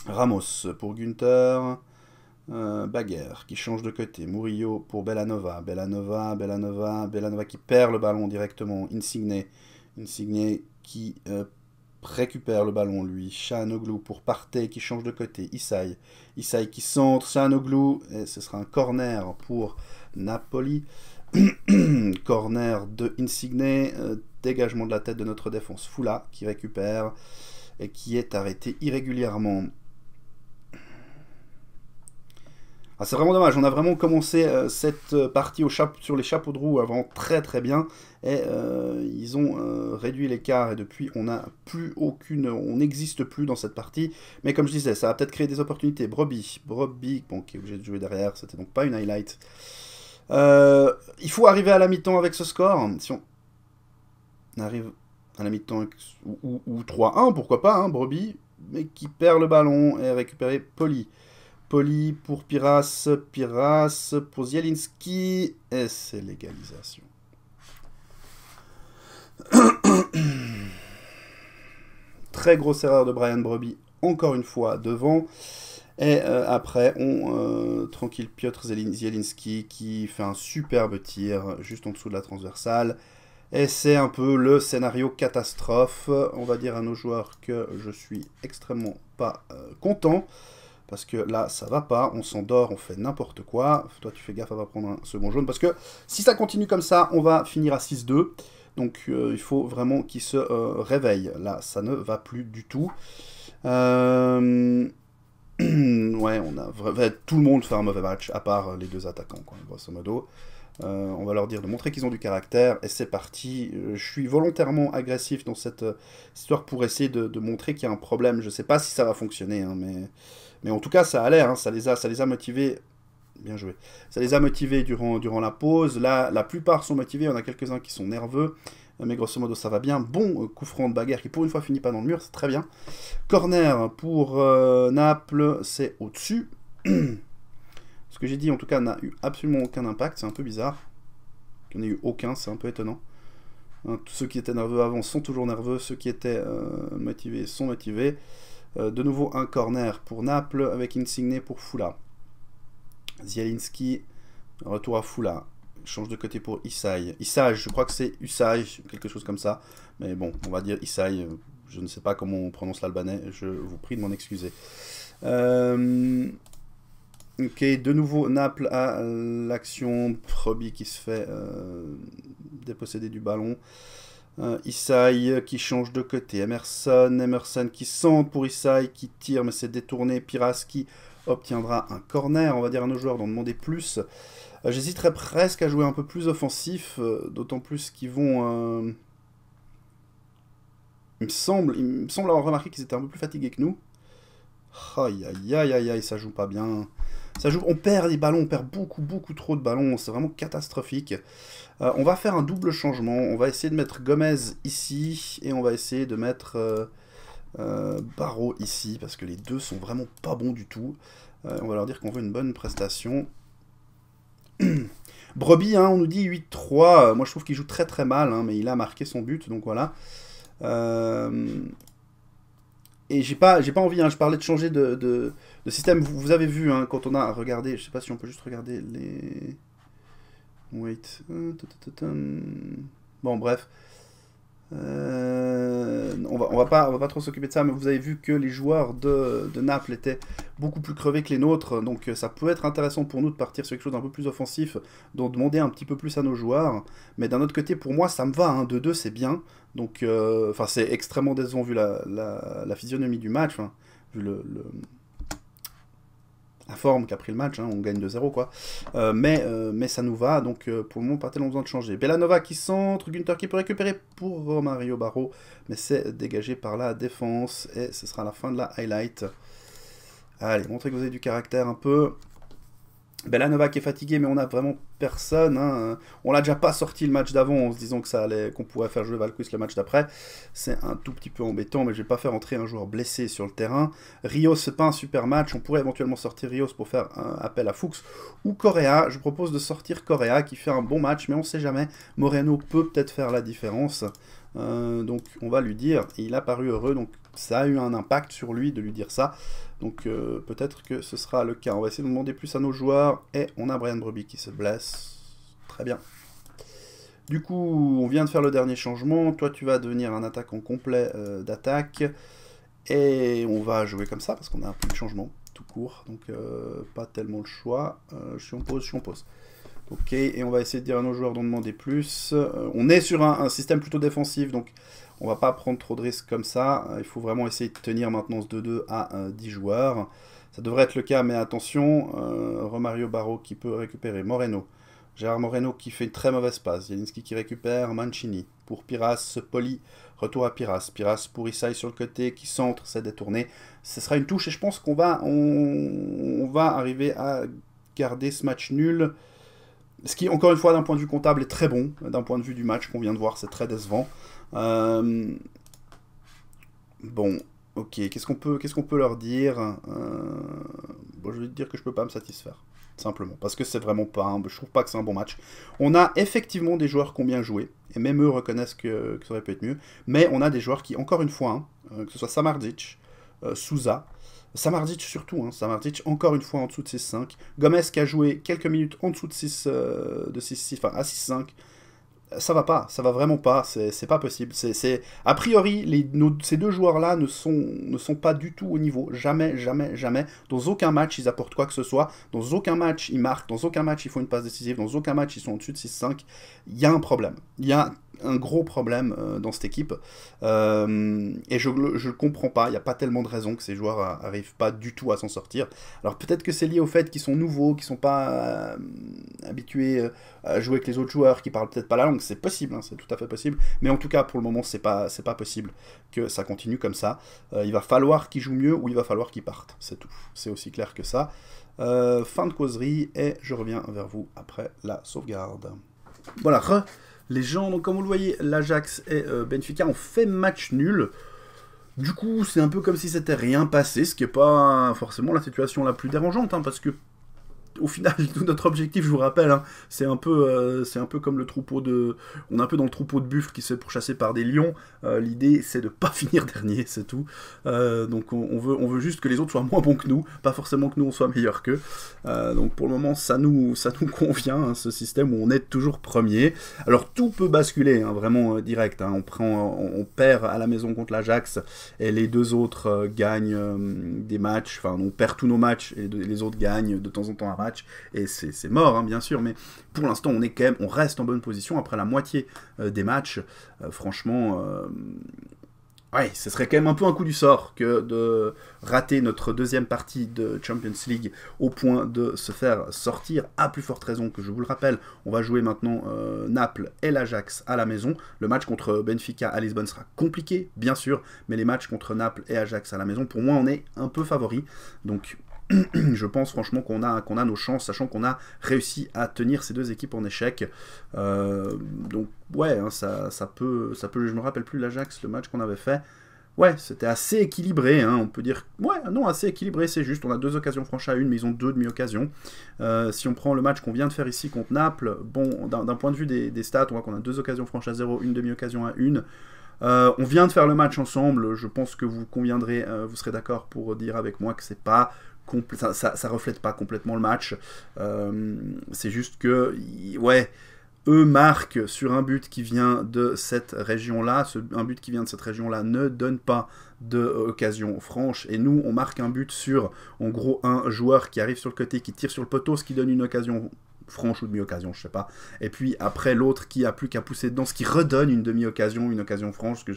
Ramos pour gunther euh, Baguerre qui change de côté. Murillo pour Bellanova. Bellanova, Bellanova, Bellanova qui perd le ballon directement. Insigne. Insigne qui euh, récupère le ballon lui. chanoglu pour Partey qui change de côté. Isai. Isai qui centre. chanoglu Et ce sera un corner pour Napoli. (coughs) corner de Insigné. Euh, dégagement de la tête de notre défense. Foula qui récupère et qui est arrêté irrégulièrement. Ah, c'est vraiment dommage. On a vraiment commencé euh, cette euh, partie sur les chapeaux de roue avant très très bien. Et euh, ils ont réduit l'écart. Et depuis, on n'a plus aucune. On n'existe plus dans cette partie. Mais comme je disais, ça a peut-être créé des opportunités. Broby, bon, qui est obligé de jouer derrière. C'était donc pas une highlight. il faut arriver à la mi-temps avec ce score. Si on, arrive à la mi-temps ou, 3-1, pourquoi pas, hein, Brebis, mais qui perd le ballon et récupérer Poli. Poli pour Piras, Piras pour Zielinski, et c'est l'égalisation. (coughs) Très grosse erreur de Brian Broby, encore une fois, devant. Et euh, après, on euh, tranquille Piotr Zielinski qui fait un superbe tir juste en dessous de la transversale. Et c'est un peu le scénario catastrophe. On va dire à nos joueurs que je suis extrêmement pas euh, content parce que là, ça va pas, on s'endort, on fait n'importe quoi. Toi, tu fais gaffe à pas prendre un second jaune, parce que si ça continue comme ça, on va finir à 6-2. Donc, euh, il faut vraiment qu'il se euh, réveille. Là, ça ne va plus du tout. Euh, (clears throat) ouais, on a... Tout le monde fait un mauvais match, à part les deux attaquants, quoi, grosso modo. Euh, on va leur dire de montrer qu'ils ont du caractère, et c'est parti. Euh, je suis volontairement agressif dans cette euh, histoire pour essayer de, montrer qu'il y a un problème. Je ne sais pas si ça va fonctionner, hein, mais, mais en tout cas, ça a l'air, hein, ça, les a, ça les a motivés. Bien joué. Ça les a motivés durant, durant la pause. Là, la plupart sont motivés, on a quelques-uns qui sont nerveux. Mais grosso modo, ça va bien. Bon coup franc de bagarre qui, pour une fois, finit pas dans le mur. C'est très bien. Corner pour Naples, c'est au-dessus. (clears throat) Ce que j'ai dit, en tout cas, n'a eu absolument aucun impact. C'est un peu bizarre. Qu'il n'y en ait eu aucun, c'est un peu étonnant. Hein, tous ceux qui étaient nerveux avant sont toujours nerveux. Ceux qui étaient euh, motivés sont motivés. Euh, de nouveau, un corner pour Naples avec Insigne pour Fula. Zielinski, retour à Fula. Change de côté pour Issaï. Isai, je crois que c'est Usai, quelque chose comme ça. Mais bon, on va dire Issaï. Euh, je ne sais pas comment on prononce l'albanais. Je vous prie de m'en excuser. Euh, Ok, de nouveau Naples à euh, l'action Probi qui se fait euh, déposséder du ballon. Euh, qui change de côté. Emerson, Emerson qui centre pour Isai qui tire mais c'est détourné. Piras qui obtiendra un corner. On va dire à nos joueurs d'en demander plus. Euh, j'hésiterais presque à jouer un peu plus offensif, d'autant plus qu'ils vont... Il me semble, il me semble avoir remarqué qu'ils étaient un peu plus fatigués que nous. Aïe aïe aïe aïe aïe, ça joue pas bien on perd des ballons, on perd beaucoup, beaucoup trop de ballons. C'est vraiment catastrophique. Euh, on va faire un double changement. On va essayer de mettre Gomez ici et on va essayer de mettre euh, euh, Barreau ici parce que les deux sont vraiment pas bons du tout. on va leur dire qu'on veut une bonne prestation. (clears throat) Brebis, hein, on nous dit 8-3. Moi, je trouve qu'il joue très très mal, hein, mais il a marqué son but, donc voilà et j'ai pas, j'ai pas envie, hein, je parlais de changer de, système. Vous, avez vu, hein, quand on a regardé, je sais pas si on peut juste regarder les. Wait. Bon, bref. Euh, on, va, on va pas, on va pas trop s'occuper de ça, mais vous avez vu que les joueurs de, Naples étaient beaucoup plus crevés que les nôtres, donc euh, ça peut être intéressant pour nous de partir sur quelque chose d'un peu plus offensif, donc demander un petit peu plus à nos joueurs. Mais d'un autre côté, pour moi, ça me va, 2-2 hein. c'est bien, donc, euh, enfin, c'est extrêmement décevant vu la, physionomie du match, vu le, la forme qu'a pris le match. Hein, on gagne 2-0, quoi. Euh, mais, euh, mais ça nous va. Donc, pour le moment, pas tellement besoin de changer. Bellanova qui centre, Gunther qui peut récupérer pour Mario Barro. Mais c'est dégagé par la défense. Et ce sera la fin de la highlight. Allez, montrez que vous avez du caractère un peu. Ben là, Novak est fatigué, mais on n'a vraiment personne. Hein. On l'a déjà pas sorti le match d'avant en se disant que ça allait, qu'on pourrait faire jouer Valquist le match d'après. C'est un tout petit peu embêtant, mais je vais pas faire entrer un joueur blessé sur le terrain. Rios, n'est pas un super match. On pourrait éventuellement sortir Rios pour faire un appel à Fuchs ou Correa. Je propose de sortir Correa qui fait un bon match, mais on ne sait jamais. Moreno peut peut-être faire la différence. Euh, donc on va lui dire, il a paru heureux, donc ça a eu un impact sur lui de lui dire ça. Donc euh, peut-être que ce sera le cas. On va essayer de demander plus à nos joueurs. Et on a Brian Breby qui se blesse. Très bien. Du coup, on vient de faire le dernier changement. Toi, tu vas devenir un attaquant complet euh, d'attaque. Et on va jouer comme ça parce qu'on a un peu de changement tout court. Donc euh, pas tellement le choix. je suis en pause, je suis en pause. Ok, et on va essayer de dire à nos joueurs d'en demander plus. on est sur un, un système plutôt défensif, donc on va pas prendre trop de risques comme ça. Il faut vraiment essayer de tenir maintenant ce 2-2 à 10 euh, joueurs. Ça devrait être le cas, mais attention, euh, Romario Barro qui peut récupérer, Moreno, Gérard Moreno qui fait une très mauvaise passe, Jelinski qui récupère, Mancini pour Piras, Poli, retour à Piras, Piras pour Isai sur le côté qui centre, c'est détourné. Ce sera une touche et je pense qu'on va, on va arriver à garder ce match nul. Ce qui, encore une fois, d'un point de vue comptable, est très bon. D'un point de vue du match qu'on vient de voir, c'est très décevant. Euh, bon, ok, qu'est-ce qu'on peut, qu'est-ce peut leur dire euh, bon, Je vais dire que je peux pas me satisfaire, simplement, parce que c'est vraiment pas, je trouve pas que c'est un bon match. On a effectivement des joueurs qui ont bien joué, et même eux reconnaissent que, ça aurait pu être mieux, mais on a des joueurs qui, encore une fois, hein, euh, que ce soit Samardic, Souza, Samardic surtout, hein, Samardic encore une fois en dessous de 6-5, Gomez qui a joué quelques minutes en dessous de 6, de 6, 6 enfin à 6-5, ça va pas, ça va vraiment pas, c'est pas possible. C'est A priori, ces deux joueurs-là ne sont, pas du tout au niveau, jamais, jamais, jamais. Dans aucun match, ils apportent quoi que ce soit, dans aucun match, ils marquent, dans aucun match, ils font une passe décisive, dans aucun match, ils sont au-dessus de 6-5. Il y a un problème, il y a un gros problème euh, dans cette équipe. Euh, et je ne le comprends pas, il n'y a pas tellement de raisons que ces joueurs n'arrivent euh, pas du tout à s'en sortir. Alors peut-être que c'est lié au fait qu'ils sont nouveaux, qu'ils ne sont pas habitués à jouer avec les autres joueurs, qu'ils parlent peut-être pas la langue, c'est possible, hein, c'est tout à fait possible. Mais en tout cas, pour le moment, ce n'est pas, pas possible que ça continue comme ça. il va falloir qu'ils jouent mieux ou il va falloir qu'ils partent, c'est tout. C'est aussi clair que ça. fin de causerie et je reviens vers vous après la sauvegarde. Voilà, les gens. Donc, comme vous le voyez, l'Ajax et euh, Benfica ont fait match nul. Du coup, c'est un peu comme si ça c'était rien passé, ce qui n'est pas forcément la situation la plus dérangeante, hein, parce que au final, (laughs) notre objectif, je vous rappelle, hein, c'est un peu, euh, un peu comme le troupeau de, on est un peu dans le troupeau de buffles qui se fait pourchasser par des lions. Euh, l'idée, c'est de ne pas (laughs) finir dernier, c'est tout. Euh, donc on, veut, on veut juste que les autres soient moins bons que nous, pas forcément que nous on soit meilleurs qu'eux. donc pour le moment, ça nous, ça nous (laughs) convient hein, ce système où on est toujours premier. Alors tout peut basculer, hein, vraiment direct. on prend, on, perd à la maison contre l'Ajax et les deux autres gagnent des matchs. Enfin, on perd tous nos matchs et les autres gagnent de temps en temps un match et c'est mort, hein, bien sûr. Mais pour l'instant, on est quand même, on reste en bonne position après la moitié euh, des matchs. Euh, franchement, euh, ouais, ce serait quand même un peu un coup du sort que de rater notre deuxième partie de Champions League au point de se faire sortir. À plus forte raison que je vous le rappelle, on va jouer maintenant Naples et l'Ajax à la maison. Le match contre Benfica à Lisbonne sera compliqué, bien sûr, mais les matchs contre Naples et Ajax à la maison, pour moi, on est un peu favori. Donc je pense franchement qu'on a, qu'on a nos chances, sachant qu'on a réussi à tenir ces deux équipes en échec. Euh, donc ouais, hein, ça, peut, ça peut. Je me rappelle plus l'Ajax, le match qu'on avait fait. Ouais, c'était assez équilibré, hein, on peut dire. Ouais, non, assez équilibré, c'est juste. On a deux occasions franches à une, mais ils ont deux demi-occasions. Euh, si on prend le match qu'on vient de faire ici contre Naples, bon, d'un point de vue des, des stats, on voit qu'on a deux occasions franches à zéro, une demi-occasion à une. Euh, on vient de faire le match ensemble. Je pense que vous conviendrez, euh, vous serez d'accord pour dire avec moi que c'est pas ça, ça, reflète pas complètement le match. Euh, c'est juste que, ouais, eux marquent sur un but qui vient de cette région-là. un but qui vient de cette région-là ne donne pas d'occasion franche. Et nous, on marque un but sur, en gros, un joueur qui arrive sur le côté, qui tire sur le poteau, ce qui donne une occasion franche ou demi-occasion, je sais pas. Et puis après l'autre qui a plus qu'à pousser dedans, ce qui redonne une demi-occasion, une occasion franche, que euh,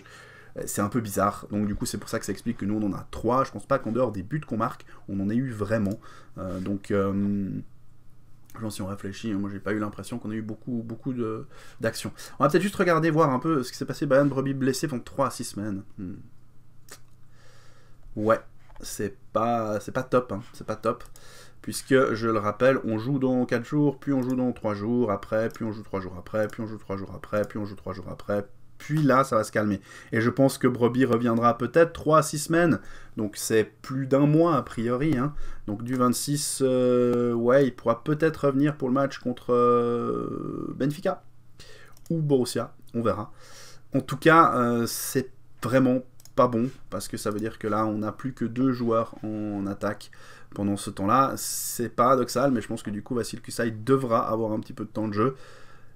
c'est un peu bizarre. Donc du coup c'est pour ça que ça explique que nous on en a trois. Je pense pas qu'en dehors des buts qu'on marque, on en ait eu vraiment. Euh, donc euh... Genre, si on réfléchit, hein. moi j'ai pas eu l'impression qu'on a eu beaucoup, beaucoup d'actions. On va peut-être juste regarder, voir un peu ce qui s'est passé. Brian Breby blessé pendant 3 à 6 semaines. Hmm. Ouais, c'est pas, c'est pas top, hein. c'est pas top puisque, je le rappelle, on joue dans 4 jours, puis on joue dans 3 jours après, puis on joue 3 jours après, puis on joue 3 jours après, puis on joue 3 jours après, puis là, ça va se calmer. Et je pense que Brebis reviendra peut-être 3 à 6 semaines, donc c'est plus d'un mois a priori. Hein. Donc du 26, euh, ouais, il pourra peut-être revenir pour le match contre euh, Benfica ou Borussia, on verra. En tout cas, euh, c'est vraiment pas bon, parce que ça veut dire que là, on n'a plus que deux joueurs en attaque pendant ce temps-là. C'est paradoxal, mais je pense que du coup, Vasil Kusai devra avoir un petit peu de temps de jeu.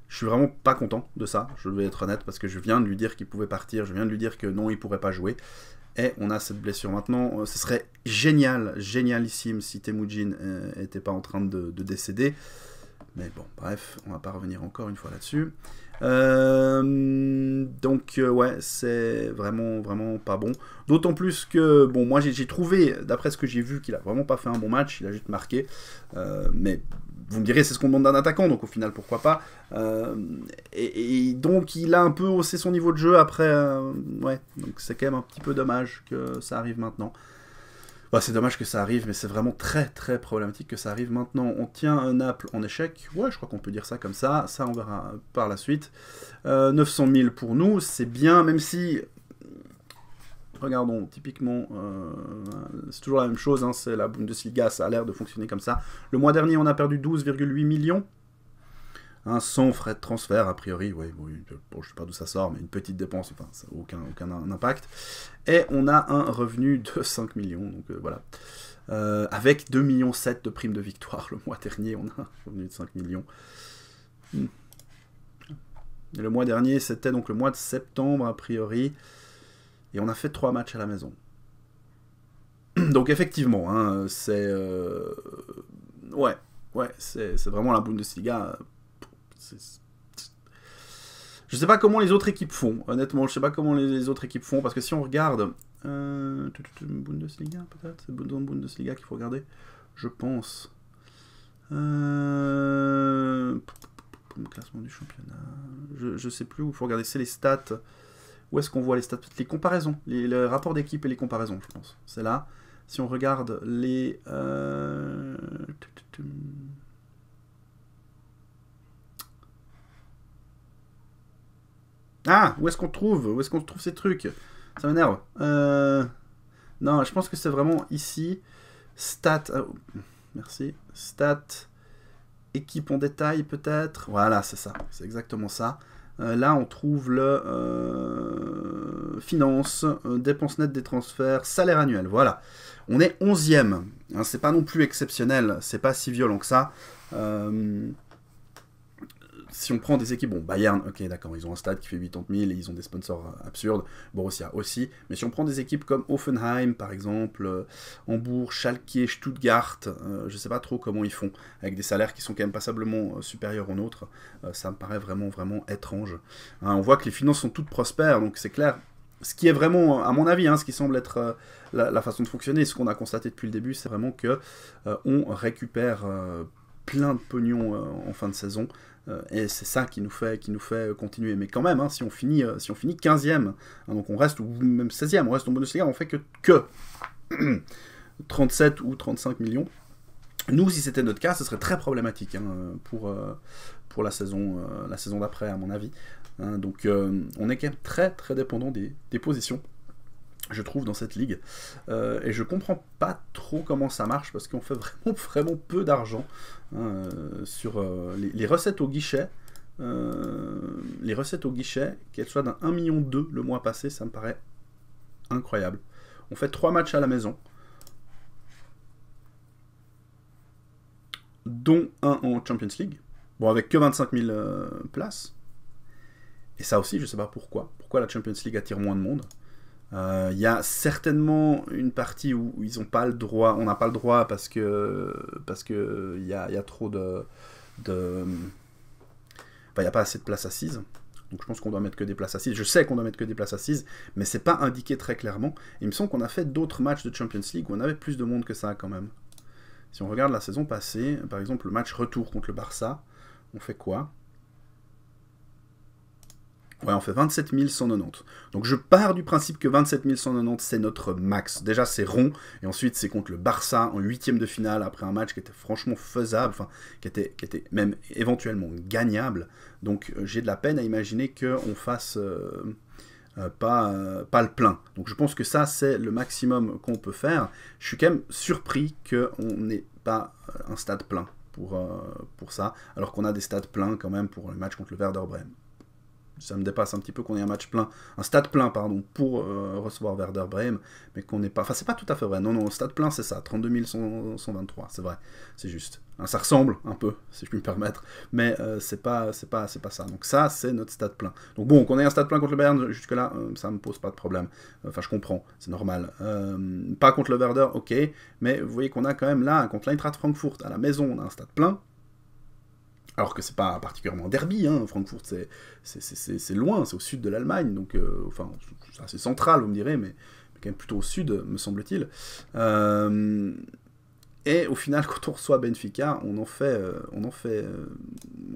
Je suis vraiment pas content de ça, je vais être honnête, parce que je viens de lui dire qu'il pouvait partir, je viens de lui dire que non, il pourrait pas jouer. Et on a cette blessure maintenant. Euh, ce serait génial, génialissime si Temujin n'était euh, pas en train de, de, décéder. Mais bon, bref, on va pas revenir encore une fois là-dessus. Euh, donc euh, ouais, c'est vraiment vraiment pas bon. D'autant plus que bon, moi j'ai trouvé, d'après ce que j'ai vu, qu'il a vraiment pas fait un bon match. Il a juste marqué, euh, mais vous me direz c'est ce qu'on demande d'un attaquant, donc au final pourquoi pas. Euh, et, et, donc il a un peu haussé son niveau de jeu après, ouais. Donc c'est quand même un petit peu dommage que ça arrive maintenant. Bah, c'est dommage que ça arrive, mais c'est vraiment très très problématique que ça arrive maintenant. On tient un Apple en échec, ouais, je crois qu'on peut dire ça comme ça, ça on verra par la suite. 900 euh, 000 pour nous, c'est bien, même si regardons, typiquement, euh, c'est toujours la même chose, hein, c'est la Bundesliga, ça a l'air de fonctionner comme ça. Le mois dernier, on a perdu 12,8 millions un son frais de transfert, a priori, je ne sais pas d'où ça sort, mais une petite dépense, enfin, ça aucun, aucun impact. Et on a un revenu de 5 (laughs) millions, donc euh, voilà. Euh, avec 2,7 millions de primes de victoire le mois dernier, on a un revenu de 5 millions. Hmm. Et le mois dernier, c'était donc le mois de septembre, a priori. Et on a fait 3 matchs à la maison. (clears throat) Donc effectivement, hein, c'est... Euh, ouais, ouais, c'est vraiment la Bundesliga je sais pas comment les autres équipes font, honnêtement. Je sais pas comment les, autres équipes font, parce que si on regarde... Euh, Bundesliga, peut-être C'est Bundesliga qu'il faut regarder, je pense. Euh, classement du championnat... Je, je sais plus où, il faut regarder, c'est les stats. Où est-ce qu'on voit les stats Les comparaisons, les, le rapport d'équipe et les comparaisons, je pense. C'est là. Si on regarde les... Euh, Ah, où est-ce qu'on trouve Où est-ce qu'on trouve ces trucs Ça m'énerve. Euh, non, je pense que c'est vraiment ici. Stat. Ah, oh, merci. Stat. Équipe en détail, peut-être. Voilà, c'est ça. C'est exactement ça. Euh, là, on trouve le euh, finance, dépenses nettes des transferts, salaire annuel. Voilà. On est 11e. Hein, c'est pas non plus exceptionnel. C'est pas si violent que ça si on prend des équipes, bon, Bayern, ok, d'accord, ils ont un stade qui fait 80 000 et ils ont des sponsors euh, absurdes, Borussia aussi, mais si on prend des équipes comme Offenheim, par exemple, euh, Hambourg, Schalke, Stuttgart, euh, je ne sais pas trop comment ils font, avec des salaires qui sont quand même passablement supérieurs aux nôtres, ça me paraît vraiment, vraiment étrange. Hein, on voit que les finances sont toutes prospères, donc c'est clair, ce qui est vraiment, à mon avis, hein, ce qui semble être la, façon de fonctionner, ce qu'on a constaté depuis le début, c'est vraiment que on récupère plein de pognon en fin de saison euh, et c'est ça qui nous fait, qui nous fait continuer. Mais quand même, hein, si, on finit, euh, si on finit 15e, hein, donc on reste, ou même 16e, on reste en Bundesliga, on fait que, que 37 (clears throat) ou 35 millions. Nous, si c'était notre cas, ce serait très problématique hein, pour, euh, pour la saison, la saison d'après, à mon avis. donc on est quand même très très dépendant des, des positions je trouve, dans cette ligue. Euh, et je comprends pas trop comment ça marche, parce qu'on fait (laughs) vraiment, vraiment peu d'argent hein, euh, sur euh, les, recettes au guichet. les recettes au guichet, qu'elles soient d'un million 2 le mois passé, ça me paraît incroyable. On fait 3 matchs à la maison, dont un en Champions League, bon avec que 25 000 places. Et ça aussi, je sais pas pourquoi. Pourquoi la Champions League attire moins de monde euh, il y a certainement une partie où, ils ont pas le droit, on n'a pas le droit parce que parce que il y a, trop de, il n'y a pas assez de places assises. Donc je pense qu'on doit mettre que des places assises. Je sais qu'on doit mettre que des places assises, mais c'est pas indiqué très clairement. il me semble qu'on a fait d'autres matchs de Champions League où on avait plus de monde que ça quand même. Si on regarde la saison passée, par exemple le match retour contre le Barça, on fait quoi Ouais, on fait 27 190. Donc je pars du principe que 27 190, c'est notre max. Déjà, c'est rond. Et ensuite, c'est contre le Barça en huitième de finale, après un match qui était franchement faisable, enfin, qui était, qui était même éventuellement gagnable. Donc euh, j'ai de la peine à imaginer qu'on fasse euh, euh, pas, pas le plein. Donc je pense que ça, c'est le maximum qu'on peut faire. Je suis quand même surpris qu'on n'ait pas un stade plein pour, pour ça, alors qu'on a des stades pleins quand même pour le match contre le Werder Bremen ça me dépasse un petit peu qu'on ait un match plein, un stade plein, pardon, pour euh, recevoir Werder Bremen, mais qu'on n'ait pas. Enfin, c'est pas tout à fait vrai. Non, non, stade plein, c'est ça. 32 123, c'est vrai. C'est juste. Hein, ça ressemble un peu, (laughs) si je puis me permettre, mais euh, c'est pas, c'est pas, c'est pas ça. Donc ça, c'est notre stade plein. Donc bon, qu'on ait un stade plein contre le Bayern, jusque là, ça euh, ça me pose pas de problème. Enfin, je comprends, c'est normal. pas contre le Werder, ok, mais vous voyez qu'on a quand même là contre l'Eintracht Frankfurt, à la maison, on a un stade plein. Alors que c'est pas particulièrement derby, hein. Francfort c'est loin, c'est au sud de l'Allemagne, donc euh, enfin c'est central, vous me direz, mais, quand même plutôt au sud, me semble-t-il. Euh, et au final, (laughs) quand on reçoit Benfica, on en fait, euh, on en fait, euh,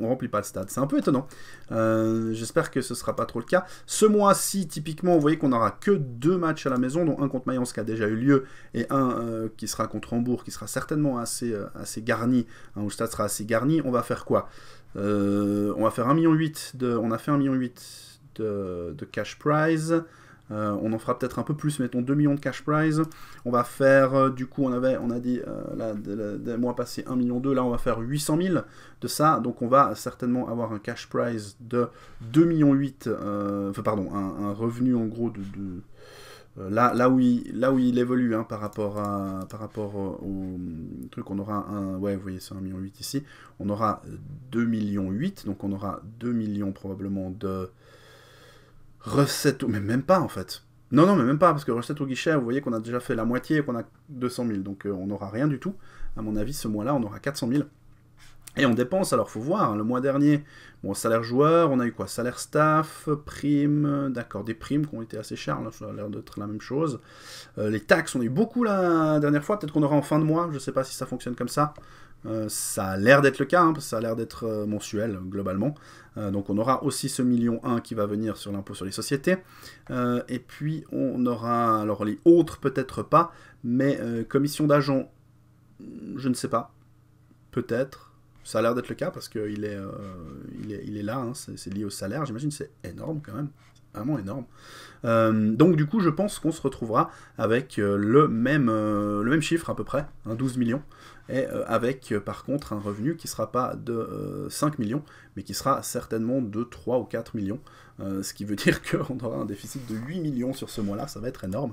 on remplit pas le stade. C'est un peu étonnant. Euh, j'espère que ce sera pas trop le cas. Ce mois-ci, typiquement, vous voyez qu'on n'aura que deux matchs à la maison, dont un contre Mayence qui a déjà eu lieu et un qui sera contre Hambourg, qui sera certainement assez, assez garni, Un hein, où le stade sera assez garni. On va faire quoi On va faire 1,8 million de, on a fait 1,8 million de cash prize. Euh, on en fera peut-être un peu plus, mettons 2 millions de cash prize. On va faire, euh, du coup, on, avait, on a dit, euh, là, des mois passés, 1 million 2, là on va faire 800 000 de ça. Donc on va certainement avoir un cash prize de 2 millions 8, enfin pardon, un, revenu en gros de... Là, là, où il, là où il évolue hein, par rapport, à, par rapport au truc, on aura un. Ouais, vous voyez, c'est 1,8 million ici. On aura 2,8 millions, donc on aura 2 millions probablement de Recette, mais même pas en fait. Non, non, mais même pas, parce que recette au guichet, vous voyez qu'on a déjà fait la moitié et qu'on a 200 000, donc euh, on n'aura rien du tout. À mon avis, ce mois-là, on aura 400 000. Et on dépense, alors faut voir, hein, le mois dernier, bon, salaire joueur, on a eu quoi Salaire staff, primes, d'accord, des primes qui ont été assez chères, là, ça a l'air d'être la même chose. Euh, les taxes, on a eu beaucoup la dernière fois, peut-être qu'on aura en fin de mois, je sais pas si ça fonctionne comme ça. Euh, ça a l'air d'être le cas, hein, ça a l'air d'être euh, mensuel globalement. Euh, donc on aura aussi ce million 1 qui va venir sur l'impôt sur les sociétés. et puis on aura, alors les autres peut-être pas, mais commission d'agent, je ne sais pas, peut-être. Ça a l'air d'être le cas parce qu'il est, il est, là, hein, c'est lié au salaire, j'imagine c'est énorme quand même vraiment énorme. donc du coup, je pense qu'on se retrouvera avec le, même, le même chiffre à peu près, 12 hein, millions, et euh, avec euh, par contre un revenu qui ne sera pas de 5 euh, millions, mais qui sera certainement de 3 ou 4 millions, ce qui veut (laughs) dire qu'on aura un déficit de 8 millions sur ce mois-là, ça va être énorme,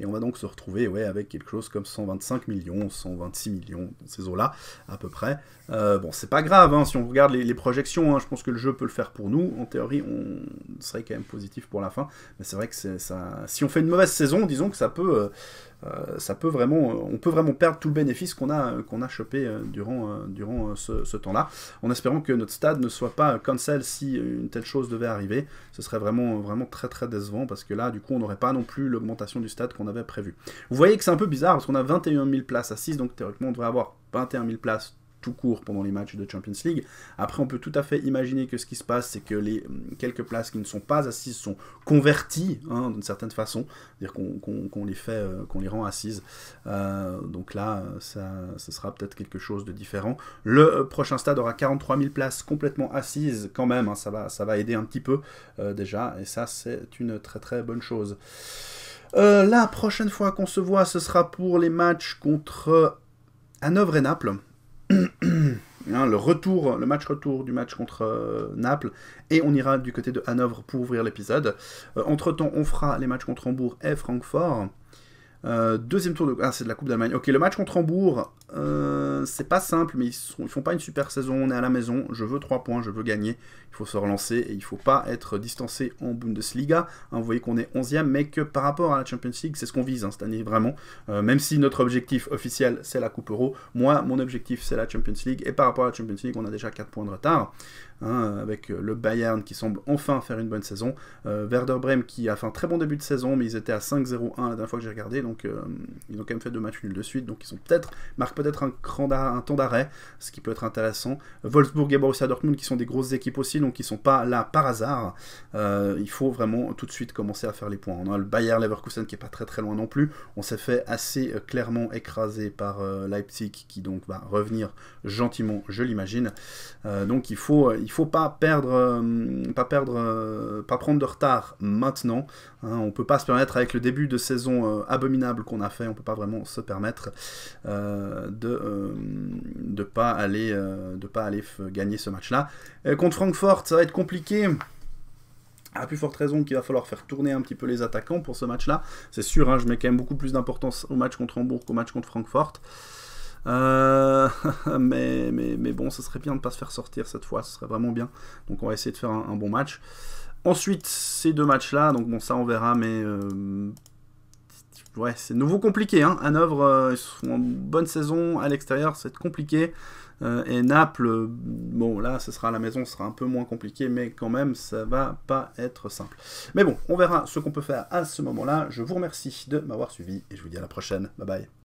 et on va donc se retrouver ouais, avec quelque chose comme 125 millions, 126 millions, ces eaux-là à peu près. bon, c'est pas grave, hein, si on regarde les, projections, hein, je pense que le jeu peut le faire pour nous, en théorie on serait quand même positif pour la fin, mais c'est vrai que ça... si on fait une mauvaise saison, disons que ça peut... Euh, ça peut vraiment, on peut vraiment perdre tout le bénéfice qu'on a, euh, qu'on a chopé euh, durant, durant ce, temps-là, en espérant que notre stade ne soit pas cancel si une telle chose devait arriver. Ce serait vraiment, vraiment très très décevant parce que là, du coup, on n'aurait pas non plus l'augmentation du stade qu'on avait prévu. Vous voyez que c'est un peu bizarre parce qu'on a 21 000 places assises, donc théoriquement, on devrait avoir 21 000 places tout court pendant les matchs de Champions League. Après, on peut tout à fait imaginer que ce qui se passe, c'est que les mm, quelques places qui ne sont pas assises sont converties hein, d'une certaine façon, c'est-à-dire qu'on les fait, euh, qu'on les rend assises. Euh, donc là, ça, sera peut-être quelque chose de différent. Le euh, prochain stade aura 43 000 places complètement assises quand même. Hein, ça va, ça va aider un petit peu déjà, et ça, c'est une très très bonne chose. la prochaine fois qu'on se voit, ce sera pour les matchs contre Hanovre et Naples. Hein, le retour, le match retour du match contre euh, Naples, et on ira du côté de Hanovre pour ouvrir l'épisode. Euh, entre temps, on fera les matchs contre Hambourg et Francfort. Euh, deuxième tour de... Ah, c'est de la Coupe d'Allemagne. Ok, le match contre Hambourg, euh, c'est pas simple, mais ils, font pas une super saison. On est à la maison, je veux 3 points, je veux gagner. Il faut se relancer et il faut pas être distancé en Bundesliga. Hein, vous voyez qu'on est 11 ème mais que par rapport à la Champions League, c'est ce qu'on vise hein, cette année, vraiment. Euh, même si notre objectif officiel, c'est la Coupe Euro, moi, mon objectif, c'est la Champions League. Et par rapport à la Champions League, on a déjà 4 points de retard. Hein, avec le Bayern qui semble enfin faire une bonne saison. Werder Bremen qui a fait un très bon début de saison, mais ils étaient à 5-0-1 la dernière fois que j'ai regardé. Donc donc euh, ils ont quand même fait deux matchs nuls de suite, donc ils sont peut-être marquent peut-être un, temps d'arrêt, ce qui peut être intéressant. Wolfsburg et Borussia Dortmund qui sont des grosses équipes aussi, donc ils sont pas là par hasard. Euh, il faut vraiment tout de suite commencer à faire les points. On a le Bayer Leverkusen qui est pas très très loin non plus. On s'est fait assez euh, clairement écraser par Leipzig qui donc va revenir gentiment, je l'imagine. donc il faut il faut pas perdre pas perdre pas prendre de retard maintenant. On hein. on peut pas se permettre avec le début de saison abominable qu'on a fait, on peut pas vraiment se permettre euh, de ne pas aller de pas aller euh, gagner ce match-là. Euh, contre Francfort, ça va être compliqué à plus forte raison qu'il va falloir faire tourner un petit peu les attaquants pour ce match-là. C'est sûr, hein, je mets quand même beaucoup plus d'importance au match contre Hambourg qu'au match contre Francfort. (laughs) mais, mais, mais, bon, ce serait bien de ne pas se faire sortir cette fois, ce serait vraiment bien. Donc on va essayer de faire un, bon match. Ensuite, ces deux matchs-là, donc bon, ça on verra, mais ouais, c'est nouveau compliqué. Hein. Hanovre, euh, ils sont en bonne saison à l'extérieur, c'est compliqué. Euh, et Naples, euh, bon là, ce sera à la maison, ce sera un peu moins compliqué, mais quand même, ça va pas être simple. Mais bon, on verra ce qu'on peut faire à ce moment-là. Je vous remercie de m'avoir suivi et je vous dis à la prochaine. Bye bye.